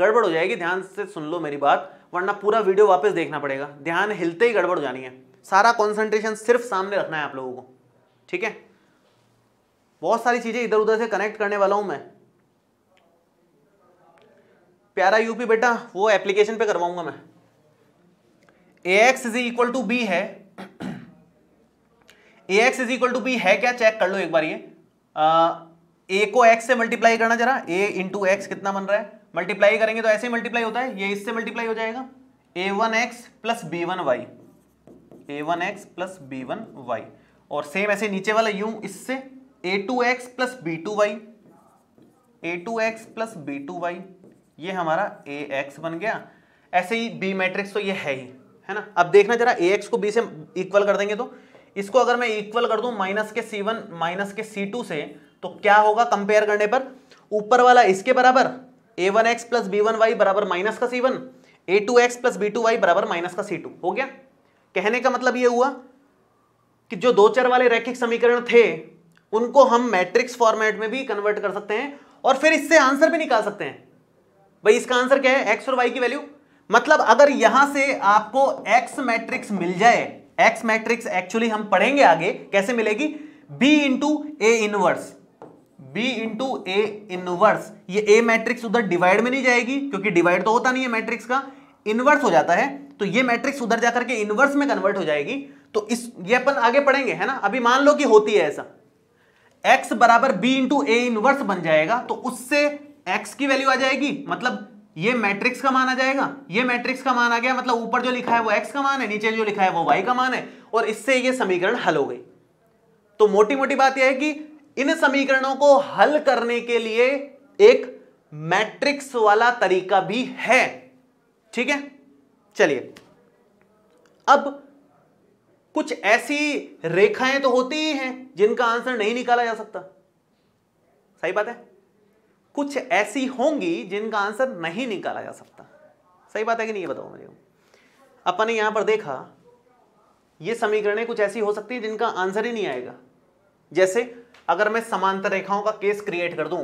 S1: गड़बड़ हो जाएगी ध्यान से सुन लो मेरी बात वरना पूरा वीडियो वापस देखना पड़ेगा ध्यान हिलते ही गड़बड़ हो जानी है सारा कॉन्सेंट्रेशन सिर्फ सामने रखना है आप लोगों को ठीक है बहुत सारी चीज़ें इधर उधर से कनेक्ट करने वाला हूं मैं प्यारा यूपी बेटा वो एप्लीकेशन पे करवाऊंगा मैं A x is equal to B है A x is equal to B है क्या चेक कर लो एक बार ये ए को एक्स से मल्टीप्लाई करना जरा ए इंटू एक्स कितना बन रहा है मल्टीप्लाई करेंगे तो ऐसे ही मल्टीप्लाई होता है ये इससे मल्टीप्लाई हो जाएगा A one x plus B one y A one x plus B one y और सेम ऐसे नीचे वाला यू इससे A two x plus B two y A two x plus B two y ये हमारा ए एक्स बन गया ऐसे ही बी मैट्रिक्स तो ये है ही है ना अब देखना जरा ए एक्स को बी से इक्वल कर देंगे तो इसको अगर मैं इक्वल कर दूं माइनस के सी वन माइनस के सी टू से तो क्या होगा कंपेयर करने पर ऊपर वाला इसके बराबर A one x plus B one y बराबर माइनस का C one A two x plus B two y बराबर माइनस का सी टू हो गया कहने का मतलब ये हुआ कि जो दो चर वाले रैखिक समीकरण थे उनको हम मैट्रिक्स फॉर्मेट में भी कन्वर्ट कर सकते हैं और फिर इससे आंसर भी निकाल सकते हैं भाई इसका आंसर क्या है एक्स और वाई की वैल्यू मतलब अगर यहां से आपको एक्स मैट्रिक्स मिल जाए एक्स मैट्रिक्स एक्चुअली हम पढ़ेंगे आगे कैसे मिलेगी B into A inverse B into A inverse ये ए मैट्रिक्स उधर डिवाइड में नहीं जाएगी क्योंकि डिवाइड तो होता नहीं है मैट्रिक्स का इनवर्स हो जाता है तो ये मैट्रिक्स उधर जाकर के इनवर्स में कन्वर्ट हो जाएगी तो इस ये अपन आगे पढ़ेंगे है ना अभी मान लो कि होती है ऐसा एक्स बराबर बी इंटू ए इनवर्स बन जाएगा तो उससे एक्स की वैल्यू आ जाएगी मतलब ये मैट्रिक्स का मान आ जाएगा ये मैट्रिक्स का मान आ गया मतलब ऊपर जो लिखा है वो एक्स का मान है नीचे जो लिखा है वो वाई का मान है और इससे ये समीकरण हल हो गई तो मोटी मोटी बात यह है कि इन समीकरणों को हल करने के लिए एक मैट्रिक्स वाला तरीका भी है ठीक है चलिए अब कुछ ऐसी रेखाएं तो होती ही हैं जिनका आंसर नहीं निकाला जा सकता सही बात है कुछ ऐसी होंगी जिनका आंसर नहीं निकाला जा सकता सही बात है कि नहीं ये बताओ मुझे अपन ने यहाँ पर देखा ये समीकरणें कुछ ऐसी हो सकती है जिनका आंसर ही नहीं आएगा जैसे अगर मैं समांतर रेखाओं का केस क्रिएट कर दूं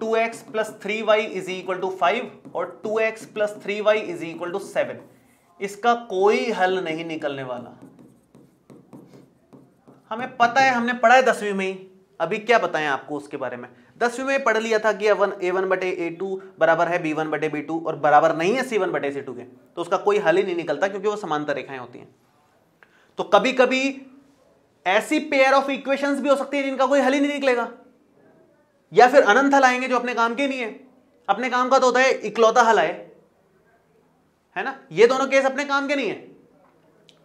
S1: two x plus three y is equal to five और two x plus three y is equal to seven इसका कोई हल नहीं निकलने वाला हमें पता है हमने पढ़ा है दसवीं में ही अभी क्या बताएं आपको उसके बारे में दसवीं में पढ़ लिया था कि वन ए वन बटे ए टू बराबर है बी वन बटे बी टू और बराबर नहीं है सी वन बटे सी टू के तो उसका कोई हल ही नहीं निकलता क्योंकि वो समांतर रेखाएं होती हैं तो कभी कभी ऐसी पेयर ऑफ इक्वेशंस भी हो सकती है जिनका कोई हल ही नहीं निकलेगा या फिर अनंत हल आएंगे जो अपने काम के नहीं है अपने काम का तो होता है इकलौता हल आए है ना ये दोनों केस अपने काम के नहीं है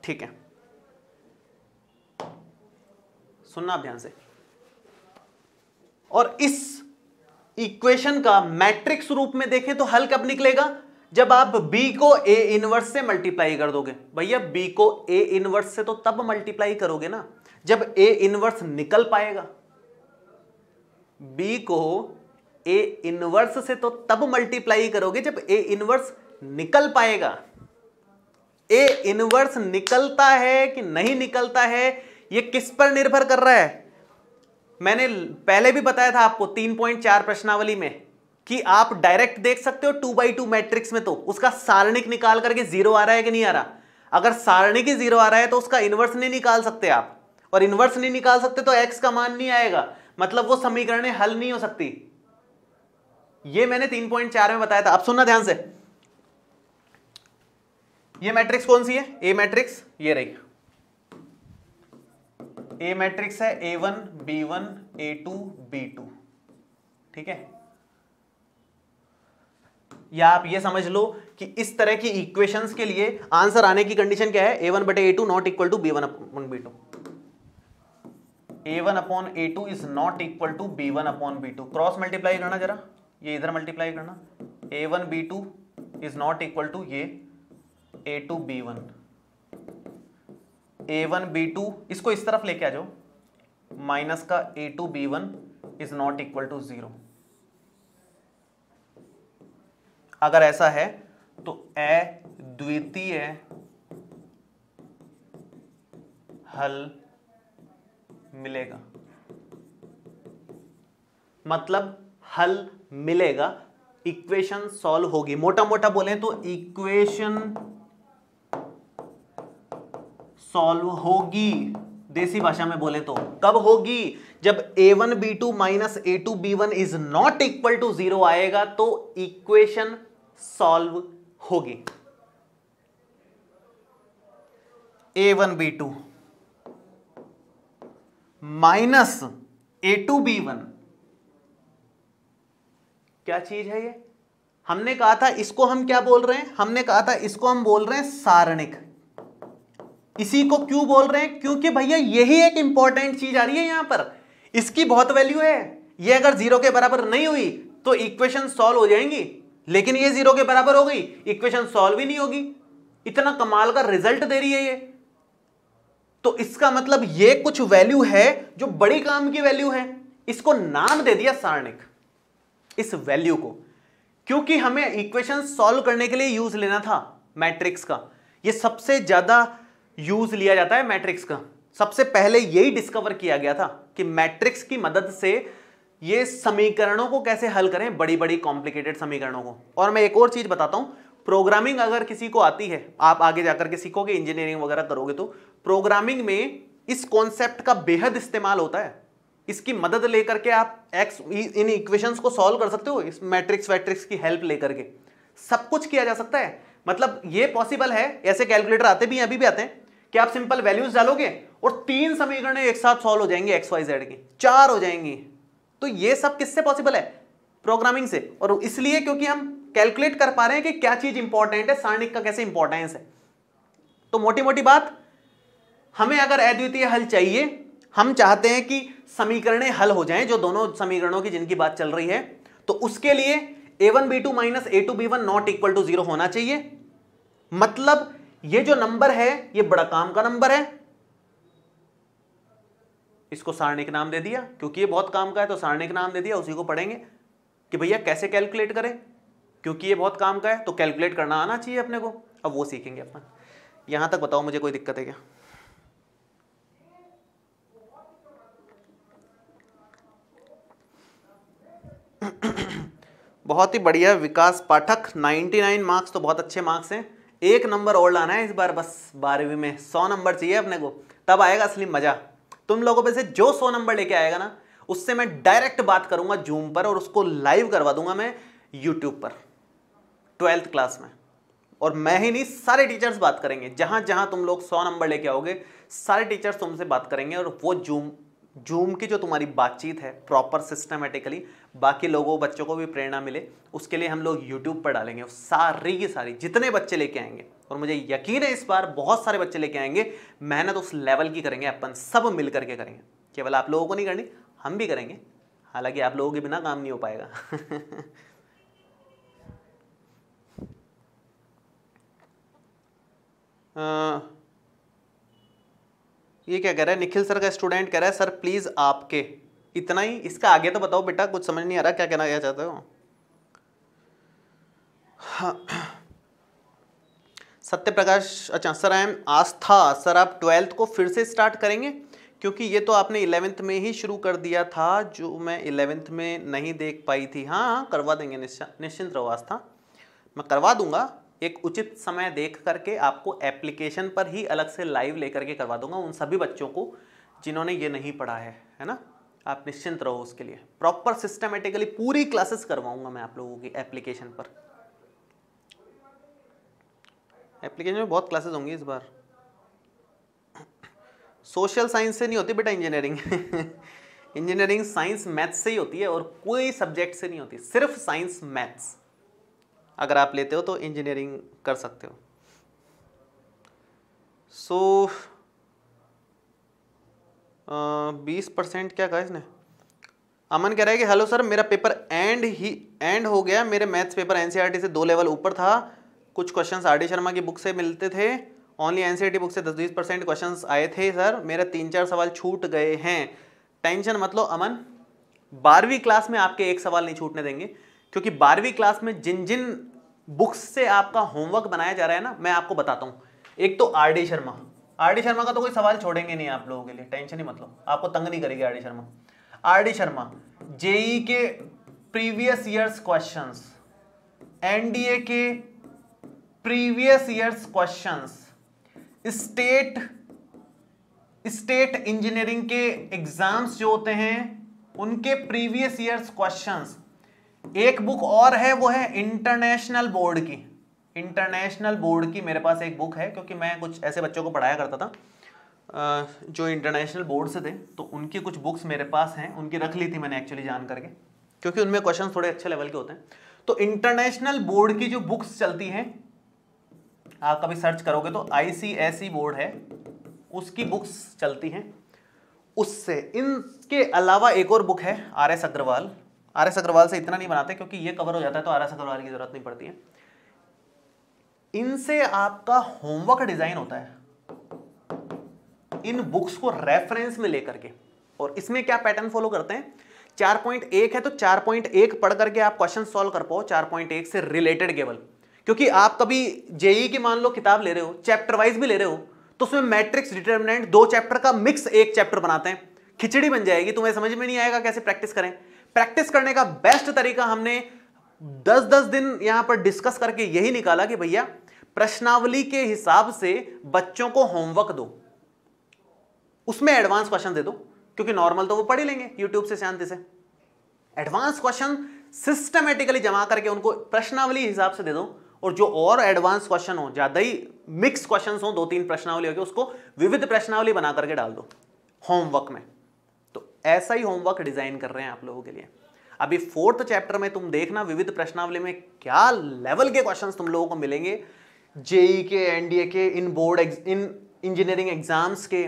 S1: ठीक है सुनना आप ध्यान से और इस इक्वेशन का मैट्रिक्स रूप में देखें तो हल कब निकलेगा जब आप b को a इनवर्स से मल्टीप्लाई कर दोगे भैया b को a इनवर्स से तो तब मल्टीप्लाई करोगे ना जब a इनवर्स निकल पाएगा b को a इनवर्स से तो तब मल्टीप्लाई करोगे जब a इनवर्स निकल पाएगा a इनवर्स निकलता है कि नहीं निकलता है ये किस पर निर्भर कर रहा है मैंने पहले भी बताया था आपको तीन पॉइंट चार प्रश्नावली में कि आप डायरेक्ट देख सकते हो टू बाई टू मैट्रिक्स में तो उसका सारणिक निकाल करके जीरो आ रहा है कि नहीं आ रहा अगर सारणिक ही जीरो आ रहा है तो उसका इन्वर्स नहीं निकाल सकते आप और इन्वर्स नहीं निकाल सकते तो एक्स का मान नहीं आएगा मतलब वो समीकरण हल नहीं हो सकती ये मैंने तीन पॉइंट चार में बताया था अब सुनना ध्यान से ये मैट्रिक्स कौन सी है ए मैट्रिक्स ये रही ए मैट्रिक्स है A one B one A two B two ठीक है या आप ये समझ लो कि इस तरह की इक्वेशंस के लिए आंसर आने की कंडीशन क्या है ए वन बटे A two not equal to B one upon B two A one upon A two is not equal to B one upon B two cross multiply करना जरा ये इधर मल्टीप्लाई करना A one B two is not equal to ये A two B one A one B two इसको इस तरफ लेके आ जाओ माइनस का A two B one is not equal to zero अगर ऐसा है तो ए द्वितीय हल मिलेगा मतलब हल मिलेगा इक्वेशन सॉल्व होगी मोटा मोटा बोले तो इक्वेशन सॉल्व होगी देसी भाषा में बोले तो कब होगी जब A one B two minus A two B one is not equal to zero आएगा तो इक्वेशन सॉल्व होगी A one B two minus A two B one क्या चीज है ये हमने कहा था इसको हम क्या बोल रहे हैं हमने कहा था इसको हम बोल रहे हैं सारणिक इसी को क्यों बोल रहे हैं क्योंकि भैया यही एक इंपॉर्टेंट चीज आ रही है यहां पर इसकी बहुत वैल्यू है ये अगर जीरो के बराबर नहीं हुई तो इक्वेशन सॉल्व हो जाएंगी लेकिन ये जीरो के बराबर हो गई इक्वेशन सॉल्व ही नहीं होगी इतना कमाल का रिजल्ट दे रही है ये तो इसका मतलब ये कुछ वैल्यू है जो बड़ी काम की वैल्यू है इसको नाम दे दिया सारणिक इस वैल्यू को क्योंकि हमें इक्वेशन सॉल्व करने के लिए यूज लेना था मैट्रिक्स का ये सबसे ज्यादा यूज लिया जाता है मैट्रिक्स का सबसे पहले यही डिस्कवर किया गया था कि मैट्रिक्स की मदद से ये समीकरणों को कैसे हल करें बड़ी बड़ी कॉम्प्लिकेटेड समीकरणों को और मैं एक और चीज बताता हूं प्रोग्रामिंग अगर किसी को आती है आप आगे जाकर के सीखोगे इंजीनियरिंग वगैरह करोगे तो प्रोग्रामिंग में इस कॉन्सेप्ट का बेहद इस्तेमाल होता है इसकी मदद लेकर के आप एक्स e, इन इक्वेशंस को सॉल्व कर सकते हो इस मैट्रिक्स वैट्रिक्स की हेल्प लेकर के सब कुछ किया जा सकता है मतलब ये पॉसिबल है ऐसे कैलकुलेटर आते भी हैं अभी भी आते हैं कि आप सिंपल वैल्यूज डालोगे और तीन समीकरण एक साथ सॉल्व हो जाएंगे एक्स वाई जेड की चार हो जाएंगी तो ये सब किससे पॉसिबल है प्रोग्रामिंग से और इसलिए क्योंकि हम कैलकुलेट कर पा रहे हैं कि क्या चीज इंपॉर्टेंट है सारणिक का कैसे इंपॉर्टेंस है तो मोटी मोटी बात हमें अगर अद्वितीय हल चाहिए हम चाहते हैं कि समीकरणें हल हो जाएं जो दोनों समीकरणों की जिनकी बात चल रही है तो उसके लिए A one B two minus A two B one not equal to zero होना चाहिए मतलब ये जो नंबर है ये बड़ा काम का नंबर है इसको सारणिक नाम दे दिया क्योंकि ये बहुत काम का है तो सारणिक नाम दे दिया उसी को पढ़ेंगे कि भैया कैसे कैलकुलेट करें क्योंकि ये बहुत काम का है तो कैलकुलेट करना आना चाहिए अपने को अब वो सीखेंगे अपन यहां तक बताओ मुझे कोई दिक्कत है क्या बहुत ही बढ़िया विकास पाठक 99 मार्क्स तो बहुत अच्छे मार्क्स हैं एक नंबर और लाना है इस बार बस बारहवीं में सौ नंबर चाहिए अपने को तब आएगा असली मजा तुम लोगों में से जो सौ नंबर लेके आएगा ना उससे मैं डायरेक्ट बात करूंगा जूम पर और उसको लाइव करवा दूंगा मैं यूट्यूब पर ट्वेल्थ क्लास में और मैं ही नहीं सारे टीचर्स बात करेंगे जहां जहां तुम लोग सौ नंबर लेके आओगे सारे टीचर्स तुमसे बात करेंगे और वो जूम जूम की जो तुम्हारी बातचीत है प्रॉपर सिस्टमेटिकली बाकी लोगों बच्चों को भी प्रेरणा मिले उसके लिए हम लोग यूट्यूब पर डालेंगे सारी की सारी जितने बच्चे लेके आएंगे और मुझे यकीन है इस बार बहुत सारे बच्चे लेके आएंगे मेहनत उस लेवल की करेंगे अपन सब मिल करके करेंगे केवल आप लोगों को नहीं करनी हम भी करेंगे हालांकि आप लोगों के बिना काम नहीं हो पाएगा आ, ये क्या कह रहा है निखिल सर का स्टूडेंट कह रहा है सर प्लीज़ आपके इतना ही इसका आगे तो बताओ बेटा कुछ समझ नहीं आ रहा क्या कहना क्या चाहते हो हाँ। सत्य प्रकाश अच्छा sir I am Aastha sir आप ट्वेल्थ को फिर से स्टार्ट करेंगे क्योंकि ये तो आपने इलेवेंथ में ही शुरू कर दिया था जो मैं इलेवेंथ में नहीं देख पाई थी हाँ हाँ करवा देंगे निश्चिंत रहो आस्था मैं करवा दूंगा एक उचित समय देख करके आपको एप्लीकेशन पर ही अलग से लाइव लेकर के करवा दूंगा उन सभी बच्चों को जिन्होंने ये नहीं पढ़ा है है ना आप निश्चिंत रहो उसके लिए प्रॉपर सिस्टमेटिकली पूरी क्लासेस करवाऊंगा मैं आप लोगों की एप्लीकेशन पर एप्लीकेशन में बहुत क्लासेस होंगी इस बार सोशल साइंस से नहीं होती बेटा इंजीनियरिंग इंजीनियरिंग साइंस मैथ्स से ही होती है और कोई सब्जेक्ट से नहीं होती सिर्फ साइंस मैथ्स अगर आप लेते हो तो इंजीनियरिंग कर सकते हो सो बीस परसेंट क्या कहा इसने अमन कह रहा है कि हेलो सर मेरा पेपर एंड ही एंड हो गया मेरे मैथ्स पेपर एनसीईआरटी से दो लेवल ऊपर था कुछ क्वेश्चंस आर डी शर्मा की बुक से मिलते थे ओनली एनसीईआरटी बुक से दस बीस परसेंट क्वेश्चन आए थे सर मेरे तीन चार सवाल छूट गए हैं टेंशन मत लो अमन बारहवीं क्लास में आपके एक सवाल नहीं छूटने देंगे क्योंकि बारहवीं क्लास में जिन जिन बुक्स से आपका होमवर्क बनाया जा रहा है ना मैं आपको बताता हूँ एक तो R D Sharma R D Sharma का तो कोई सवाल छोड़ेंगे नहीं आप लोगों के लिए टेंशन ही मतलब आपको तंग नहीं करेगी R D Sharma R D Sharma JEE के प्रीवियस ईयर्स क्वेश्चंस एनडीए के previous years questions state state engineering के एग्जाम्स जो होते हैं उनके प्रीवियस ईयर्स क्वेश्चंस एक बुक और है वो है इंटरनेशनल बोर्ड की इंटरनेशनल बोर्ड की मेरे पास एक बुक है क्योंकि मैं कुछ ऐसे बच्चों को पढ़ाया करता था जो इंटरनेशनल बोर्ड से थे तो उनकी कुछ बुक्स मेरे पास हैं उनकी रख ली थी मैंने एक्चुअली जान करके क्योंकि उनमें क्वेश्चन थोड़े अच्छे लेवल के होते हैं तो इंटरनेशनल बोर्ड की जो बुक्स चलती हैं आप कभी सर्च करोगे तो आई बोर्ड e है उसकी बुक्स चलती हैं उससे इनके अलावा एक और बुक है R S Agarwal R S Agarwal से इतना नहीं बनाते क्योंकि ये कवर हो जाता है तो आर एस अग्रवाल की जरूरत नहीं पड़ती है इनसे आपका होमवर्क डिजाइन होता है इन बुक्स को रेफरेंस में लेकर के और इसमें क्या पैटर्न फॉलो करते हैं चार पॉइंट एक है तो चार पॉइंट एक पढ़ करके आप क्वेश्चन सॉल्व कर पाओ चार पॉइंट एक से रिलेटेड केवल क्योंकि आप कभी जेई e की मान लो किताब ले रहे हो चैप्टर वाइज भी ले रहे हो तो उसमें मैट्रिक्स डिटर्मिनेंट दो चैप्टर का मिक्स एक चैप्टर बनाते हैं खिचड़ी बन जाएगी तुम्हें समझ में नहीं आएगा कैसे प्रैक्टिस करें प्रैक्टिस करने का बेस्ट तरीका हमने दस दस दिन यहां पर डिस्कस करके यही निकाला कि भैया प्रश्नावली के हिसाब से बच्चों को होमवर्क दो उसमें एडवांस क्वेश्चन दे दो क्योंकि नॉर्मल तो वो पढ़ ही लेंगे यूट्यूब से शांति से एडवांस क्वेश्चन सिस्टमेटिकली जमा करके उनको प्रश्नावली हिसाब से दे दो और जो और एडवांस क्वेश्चन हो ज्यादा ही मिक्स क्वेश्चन हो दो तीन प्रश्नावली होगी उसको विविध प्रश्नावली बना करके डाल दो होमवर्क में ऐसा ही होमवर्क डिजाइन कर रहे हैं आप लोगों के लिए अभी फोर्थ चैप्टर में तुम देखना विविध प्रश्नावली में क्या लेवल के क्वेश्चंस तुम लोगों को मिलेंगे जेई के एनडीए के इन बोर्ड इन इंजीनियरिंग एग्जाम्स के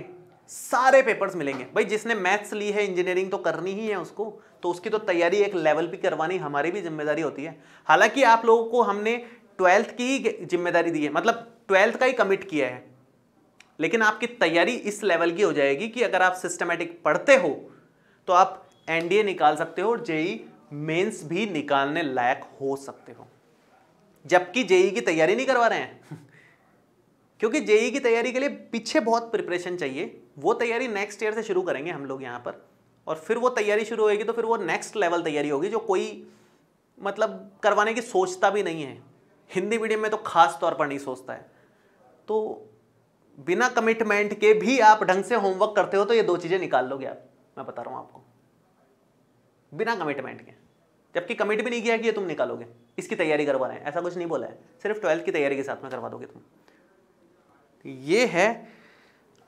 S1: सारे पेपर्स मिलेंगे भाई जिसने मैथ्स ली है इंजीनियरिंग तो करनी ही है उसको तो उसकी तो तैयारी एक लेवल पर करवानी हमारी भी जिम्मेदारी होती है हालांकि आप लोगों को हमने ट्वेल्थ की जिम्मेदारी दी है मतलब ट्वेल्थ का ही कमिट किया है लेकिन आपकी तैयारी इस लेवल की हो जाएगी कि अगर आप सिस्टमेटिक पढ़ते हो तो आप एनडीए निकाल सकते हो और जेई मेंस e भी निकालने लायक हो सकते हो जबकि जेई e की तैयारी नहीं करवा रहे हैं क्योंकि जेई e की तैयारी के लिए पीछे बहुत प्रिपरेशन चाहिए वो तैयारी नेक्स्ट ईयर से शुरू करेंगे हम लोग यहाँ पर और फिर वो तैयारी शुरू होगी तो फिर वो नेक्स्ट लेवल तैयारी होगी जो कोई मतलब करवाने की सोचता भी नहीं है हिंदी मीडियम में तो खास तौर पर नहीं सोचता है तो बिना कमिटमेंट के भी आप ढंग से होमवर्क करते हो तो ये दो चीज़ें निकाल लोगे आप मैं बता रहा हूँ आपको बिना कमिटमेंट के जबकि कमिट भी नहीं किया कि ये तुम निकालोगे इसकी तैयारी करवा रहे हैं ऐसा कुछ नहीं बोला है सिर्फ ट्वेल्थ की तैयारी के साथ में करवा दोगे तुम ये है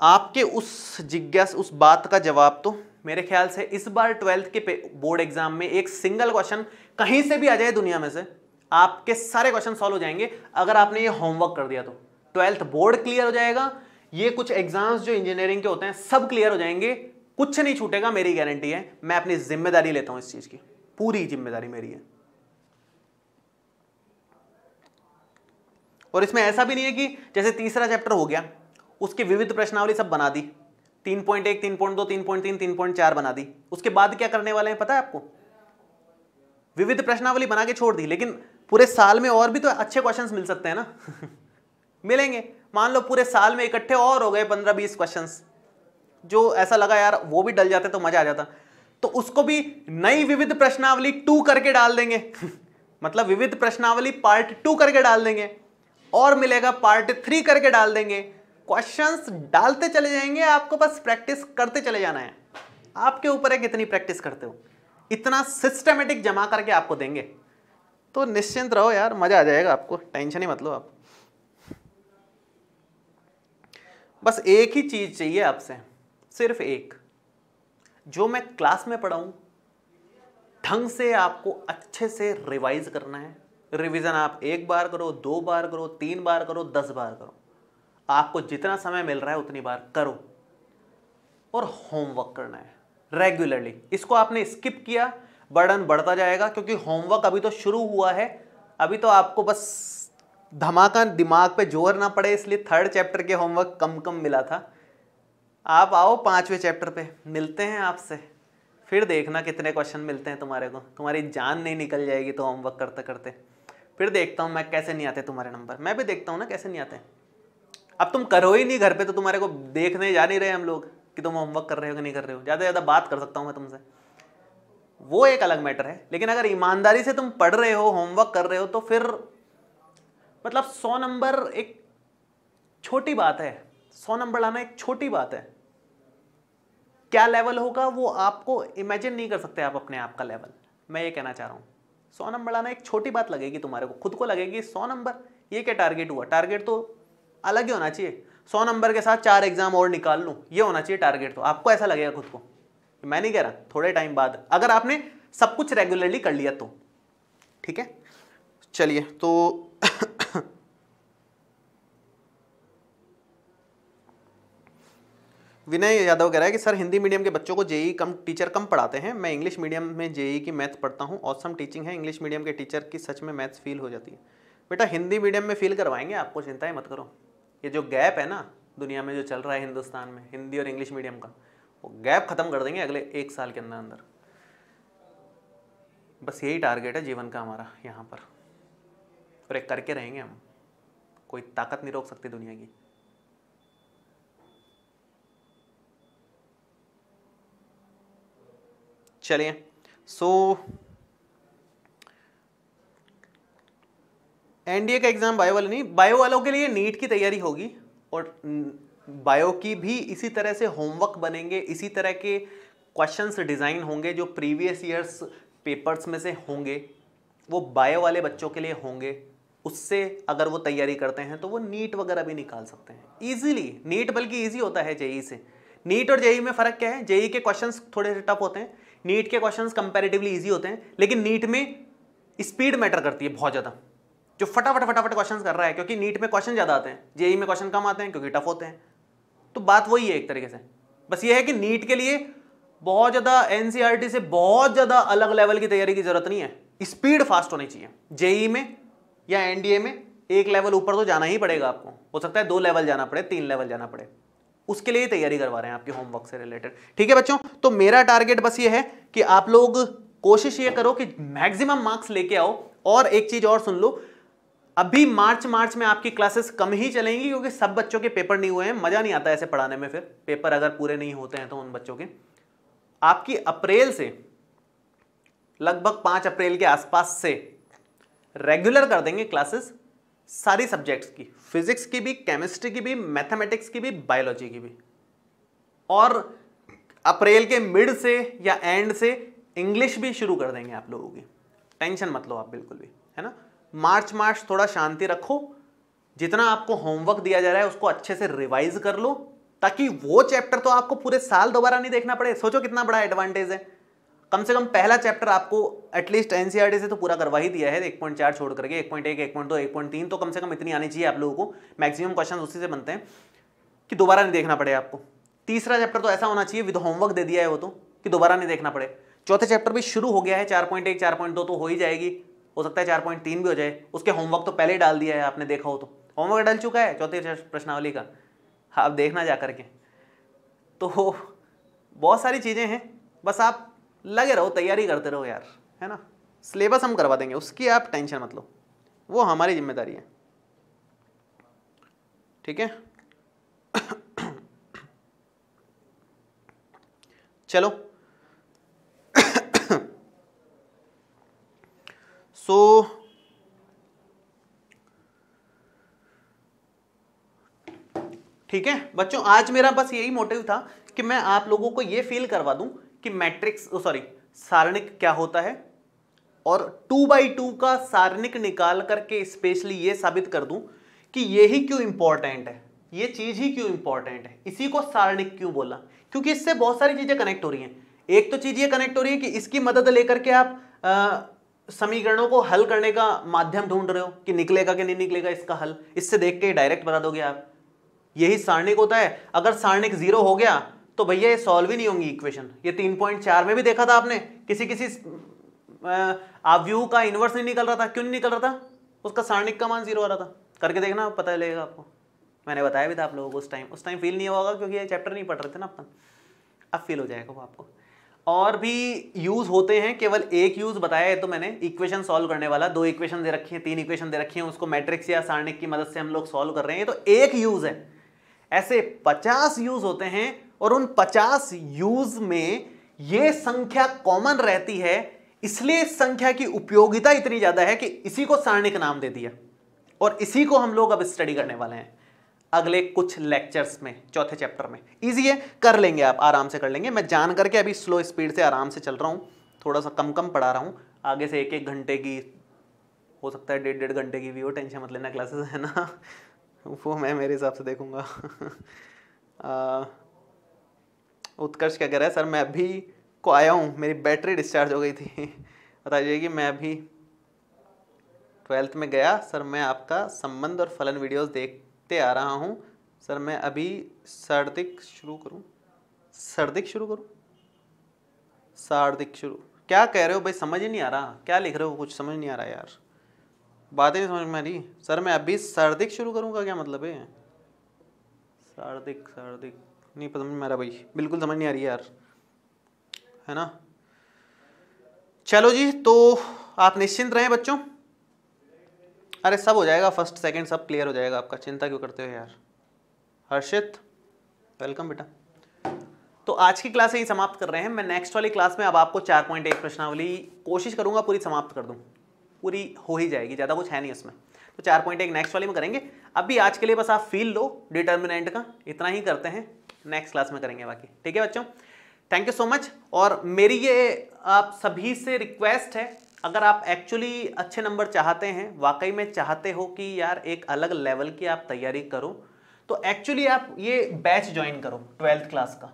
S1: आपके उस जिज्ञास उस बात का जवाब तो मेरे ख्याल से इस बार ट्वेल्थ के बोर्ड एग्जाम में एक सिंगल क्वेश्चन कहीं से भी आ जाए दुनिया में से आपके सारे क्वेश्चन सॉल्व हो जाएंगे अगर आपने ये होमवर्क कर दिया तो ट्वेल्थ बोर्ड क्लियर हो जाएगा ये कुछ एग्जाम्स जो इंजीनियरिंग के होते हैं सब क्लियर हो जाएंगे कुछ नहीं छूटेगा मेरी गारंटी है मैं अपनी जिम्मेदारी लेता हूं इस चीज की पूरी जिम्मेदारी मेरी है और इसमें ऐसा भी नहीं है कि जैसे तीसरा चैप्टर हो गया उसकी विविध प्रश्नावली सब बना दी तीन पॉइंट एक तीन पॉइंट दो तीन पॉइंट तीन तीन पॉइंट चार बना दी उसके बाद क्या करने वाले हैं पता है आपको विविध प्रश्नावली बना के छोड़ दी लेकिन पूरे साल में और भी तो अच्छे क्वेश्चंस मिल सकते हैं ना मिलेंगे मान लो पूरे साल में इकट्ठे और हो गए पंद्रह बीस क्वेश्चंस जो ऐसा लगा यार वो भी डल जाते तो मजा आ जाता तो उसको भी नई विविध प्रश्नावली टू करके डाल देंगे मतलब विविध प्रश्नावली पार्ट टू करके डाल देंगे और मिलेगा पार्ट थ्री करके डाल देंगे क्वेश्चंस डालते चले जाएंगे आपको बस प्रैक्टिस करते चले जाना है आपके ऊपर है कितनी प्रैक्टिस करते हो इतना सिस्टमेटिक जमा करके आपको देंगे तो निश्चिंत रहो यार मजा आ जाएगा आपको टेंशन ही मतलब आप बस एक ही चीज चाहिए आपसे सिर्फ एक जो मैं क्लास में पढ़ाऊँ ढंग से आपको अच्छे से रिवाइज करना है रिवीजन आप एक बार करो दो बार करो तीन बार करो दस बार करो आपको जितना समय मिल रहा है उतनी बार करो और होमवर्क करना है रेगुलरली इसको आपने स्किप किया बर्डन बढ़ता जाएगा क्योंकि होमवर्क अभी तो शुरू हुआ है अभी तो आपको बस धमाका दिमाग पे जोर ना पड़े इसलिए थर्ड चैप्टर के होमवर्क कम कम मिला था आप आओ पाँचवें चैप्टर पे मिलते हैं आपसे फिर देखना कितने क्वेश्चन मिलते हैं तुम्हारे को तुम्हारी जान नहीं निकल जाएगी तो होमवर्क करते करते फिर देखता हूँ मैं कैसे नहीं आते तुम्हारे नंबर मैं भी देखता हूँ ना कैसे नहीं आते अब तुम करो ही नहीं घर पे तो तुम्हारे को देखने जा नहीं रहे हम लोग कि तुम होमवर्क कर रहे हो कि नहीं कर रहे हो ज़्यादा से ज़्यादा बात कर सकता हूँ मैं तुमसे वो एक अलग मैटर है लेकिन अगर ईमानदारी से तुम पढ़ रहे हो होमवर्क कर रहे हो तो फिर मतलब सौ नंबर एक छोटी बात है सौ नंबर लाना एक छोटी बात है क्या लेवल होगा वो आपको इमेजिन नहीं कर सकते आप अपने आप का लेवल मैं ये कहना चाह रहा हूँ सौ नंबर लाना एक छोटी बात लगेगी तुम्हारे को खुद को लगेगी सौ नंबर ये क्या टारगेट हुआ टारगेट तो अलग ही होना चाहिए सौ नंबर के साथ चार एग्जाम और निकाल लूँ ये होना चाहिए टारगेट तो आपको ऐसा लगेगा खुद को मैं नहीं कह रहा थोड़े टाइम बाद अगर आपने सब कुछ रेगुलरली कर लिया तो ठीक है चलिए तो विनय यादव कह रहा है कि सर हिंदी मीडियम के बच्चों को जेई कम टीचर कम पढ़ाते हैं मैं इंग्लिश मीडियम में जेई की मैथ पढ़ता हूँ औसम टीचिंग है इंग्लिश मीडियम के टीचर की सच में मैथ्स फील हो जाती है बेटा हिंदी मीडियम में फील करवाएंगे आपको चिंता ही मत करो ये जो गैप है ना दुनिया में जो चल रहा है हिंदुस्तान में हिंदी और इंग्लिश मीडियम का वो गैप ख़त्म कर देंगे अगले एक साल के अंदर अंदर बस यही टारगेट है जीवन का हमारा यहाँ पर और एक करके रहेंगे हम कोई ताकत नहीं रोक सकती दुनिया की चलिए सो एनडीए का एग्ज़ाम बायो वाला नहीं बायो वालों के लिए नीट की तैयारी होगी और बायो की भी इसी तरह से होमवर्क बनेंगे इसी तरह के क्वेश्चंस डिज़ाइन होंगे जो प्रीवियस ईयर्स पेपर्स में से होंगे वो बायो वाले बच्चों के लिए होंगे उससे अगर वो तैयारी करते हैं तो वो नीट वगैरह भी निकाल सकते हैं ईजिली नीट बल्कि ईजी होता है जेई से नीट और जेई में फ़र्क क्या है जेई के क्वेश्चन थोड़े से टफ होते हैं नीट के क्वेश्चंस कंपैरेटिवली इजी होते हैं लेकिन नीट में स्पीड मैटर करती है बहुत ज़्यादा जो फटाफट फटाफट क्वेश्चन कर रहा है क्योंकि नीट में क्वेश्चन ज़्यादा आते हैं जेई में क्वेश्चन कम आते हैं क्योंकि टफ होते हैं तो बात वही है एक तरीके से बस ये है कि नीट के लिए बहुत ज़्यादा एन e से बहुत ज़्यादा अलग लेवल की तैयारी की ज़रूरत नहीं है स्पीड फास्ट होनी चाहिए जेई में या एनडीए में एक लेवल ऊपर तो जाना ही पड़ेगा आपको हो सकता है दो लेवल जाना पड़े तीन लेवल जाना पड़े उसके लिए तैयारी करवा रहे हैं आपके होमवर्क से रिलेटेड ठीक है बच्चों तो मेरा टारगेट बस ये है कि आप लोग कोशिश ये करो कि मैक्सिमम मार्क्स लेके आओ और एक चीज और सुन लो अभी मार्च मार्च में आपकी क्लासेस कम ही चलेंगी क्योंकि सब बच्चों के पेपर नहीं हुए हैं मज़ा नहीं आता ऐसे पढ़ाने में फिर पेपर अगर पूरे नहीं होते हैं तो उन बच्चों के आपकी अप्रैल से लगभग पांच अप्रैल के आसपास से रेगुलर कर देंगे क्लासेस सारी सब्जेक्ट्स की फिजिक्स की भी केमिस्ट्री की भी मैथमेटिक्स की भी बायोलॉजी की भी और अप्रैल के मिड से या एंड से इंग्लिश भी शुरू कर देंगे आप लोगों की टेंशन मत लो आप बिल्कुल भी है ना मार्च मार्च थोड़ा शांति रखो जितना आपको होमवर्क दिया जा रहा है उसको अच्छे से रिवाइज कर लो ताकि वो चैप्टर तो आपको पूरे साल दोबारा नहीं देखना पड़े सोचो कितना बड़ा एडवांटेज है कम से कम पहला चैप्टर आपको एटलीस्ट एनसीईआरटी e से तो पूरा करवा ही दिया है एक पॉइंट चार छोड़ करके एक पॉइंट एक एक पॉइंट दो एक पॉइंट तीन तो कम से कम इतनी आनी चाहिए आप लोगों को मैक्सिमम क्वेश्चन उसी से बनते हैं कि दोबारा नहीं देखना पड़े आपको तीसरा चैप्टर तो ऐसा होना चाहिए विद होमवर्क दे दिया है वो तो कि दोबारा नहीं देखना पड़े चौथे चैप्टर भी शुरू हो गया है चार पॉइंट एक चार पॉइंट दो तो हो ही जाएगी हो सकता है चार पॉइंट तीन भी हो जाए उसके होमवर्क तो पहले ही डाल दिया है आपने देखा हो तो होमवर्क डाल चुका है चौथे प्रश्नावली का हाँ आप देखना जा करके तो बहुत सारी चीज़ें हैं बस आप लगे रहो तैयारी करते रहो यार है ना सिलेबस हम करवा देंगे उसकी आप टेंशन मत लो वो हमारी जिम्मेदारी है ठीक है चलो सो ठीक है बच्चों आज मेरा बस यही मोटिव था कि मैं आप लोगों को ये फील करवा दूं कि मैट्रिक्स सॉरी सारणिक क्या होता है और टू बाई टू का सारणिक निकाल करके स्पेशली ये साबित कर दूं कि ये ही क्यों इंपॉर्टेंट है ये चीज़ ही क्यों इंपॉर्टेंट है इसी को सारणिक क्यों बोला क्योंकि इससे बहुत सारी चीज़ें कनेक्ट हो रही हैं एक तो चीज़ ये कनेक्ट हो रही है कि इसकी मदद लेकर के आप समीकरणों को हल करने का माध्यम ढूंढ रहे हो कि निकलेगा कि नहीं निकलेगा इसका हल इससे देख के डायरेक्ट बता दोगे आप यही सारणिक होता है अगर सारणिक जीरो हो गया तो भैया ये सॉल्व ही नहीं होंगी इक्वेशन ये तीन पॉइंट चार में भी देखा था आपने किसी किसी आव्यूह का इन्वर्स नहीं निकल रहा था क्यों नहीं निकल रहा था उसका सारणिक का मान जीरो आ रहा था करके देखना पता लगेगा आपको मैंने बताया भी था आप लोगों को उस टाइम उस टाइम फील नहीं होगा क्योंकि ये चैप्टर नहीं पढ़ रहे थे ना अपन अब फील हो जाएगा वो आपको और भी यूज़ होते हैं केवल एक यूज़ बताया है तो मैंने इक्वेशन सॉल्व करने वाला दो इक्वेशन दे रखी हैं तीन इक्वेशन दे रखी हैं उसको मैट्रिक्स या सारणिक की मदद से हम लोग सॉल्व कर रहे हैं तो एक यूज़ है ऐसे पचास यूज़ होते हैं और उन 50 यूज में ये संख्या कॉमन रहती है इसलिए इस संख्या की उपयोगिता इतनी ज्यादा है कि इसी को सारणिक नाम दे दिया और इसी को हम लोग अब स्टडी करने वाले हैं अगले कुछ लेक्चर्स में चौथे चैप्टर में इजी है कर लेंगे आप आराम से कर लेंगे मैं जान करके अभी स्लो स्पीड से आराम से चल रहा हूँ थोड़ा सा कम कम पढ़ा रहा हूँ आगे से एक एक घंटे की हो सकता है डेढ़ डेढ़ घंटे की भी हो टेंशन मत लेना क्लासेस है ना वो मैं मेरे हिसाब से देखूँगा उत्कर्ष क्या कह रहा है सर मैं अभी को आया हूँ मेरी बैटरी डिस्चार्ज हो गई थी बता दीजिए कि मैं अभी ट्वेल्थ में गया सर मैं आपका संबंध और फलन वीडियोस देखते आ रहा हूँ सर मैं अभी सर्दिक शुरू करूँ सर्दिक शुरू करूँ सार्दिक शुरू क्या कह रहे हो भाई समझ ही नहीं आ रहा क्या लिख रहे हो कुछ समझ नहीं आ रहा यार बातें नहीं समझ में आ रही सर मैं अभी सर्दिक शुरू करूँगा क्या मतलब है सर्दिक सर्दिक नहीं पता नहीं मेरा भाई बिल्कुल समझ नहीं आ रही यार है ना चलो जी तो आप निश्चिंत रहें बच्चों अरे सब हो जाएगा फर्स्ट सेकंड सब क्लियर हो जाएगा आपका चिंता क्यों करते हो यार हर्षित वेलकम बेटा तो आज की क्लास यही समाप्त कर रहे हैं मैं नेक्स्ट वाली क्लास में अब आपको चार पॉइंट एक प्रश्नावली कोशिश करूंगा पूरी समाप्त कर दूं पूरी हो ही जाएगी ज़्यादा कुछ है नहीं उसमें तो चार पॉइंट एक नेक्स्ट वाली में करेंगे अभी आज के लिए बस आप फील लो डिटर्मिनेंट का इतना ही करते हैं नेक्स्ट क्लास में करेंगे बाकी ठीक है बच्चों थैंक यू सो मच और मेरी ये आप सभी से रिक्वेस्ट है अगर आप एक्चुअली अच्छे नंबर चाहते हैं वाकई में चाहते हो कि यार एक अलग लेवल की आप तैयारी करो तो एक्चुअली आप ये बैच ज्वाइन करो ट्वेल्थ क्लास का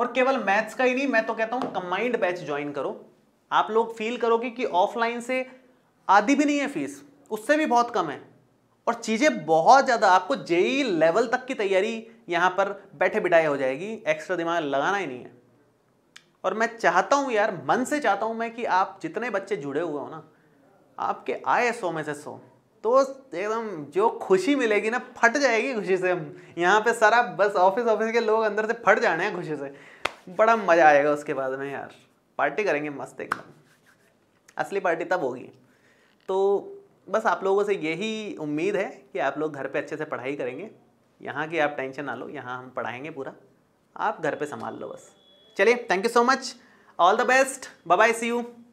S1: और केवल मैथ्स का ही नहीं मैं तो कहता हूँ कंबाइंड बैच ज्वाइन करो आप लोग फील करोगे कि ऑफलाइन से आधी भी नहीं है फीस उससे भी बहुत कम है और चीज़ें बहुत ज़्यादा आपको जेई लेवल तक की तैयारी यहाँ पर बैठे बिठाए हो जाएगी एक्स्ट्रा दिमाग लगाना ही नहीं है और मैं चाहता हूँ यार मन से चाहता हूँ मैं कि आप जितने बच्चे जुड़े हुए हो ना आपके आए सौ में से सौ तो एकदम जो खुशी मिलेगी ना फट जाएगी खुशी से यहाँ पे सारा बस ऑफिस ऑफिस के लोग अंदर से फट जाने हैं खुशी से बड़ा मज़ा आएगा उसके बाद में यार पार्टी करेंगे मस्त एकदम असली पार्टी तब होगी तो बस आप लोगों से यही उम्मीद है कि आप लोग घर पे अच्छे से पढ़ाई करेंगे यहाँ की आप टेंशन ना लो यहाँ हम पढ़ाएंगे पूरा आप घर पे संभाल लो बस चलिए thank you so much all the best bye bye see you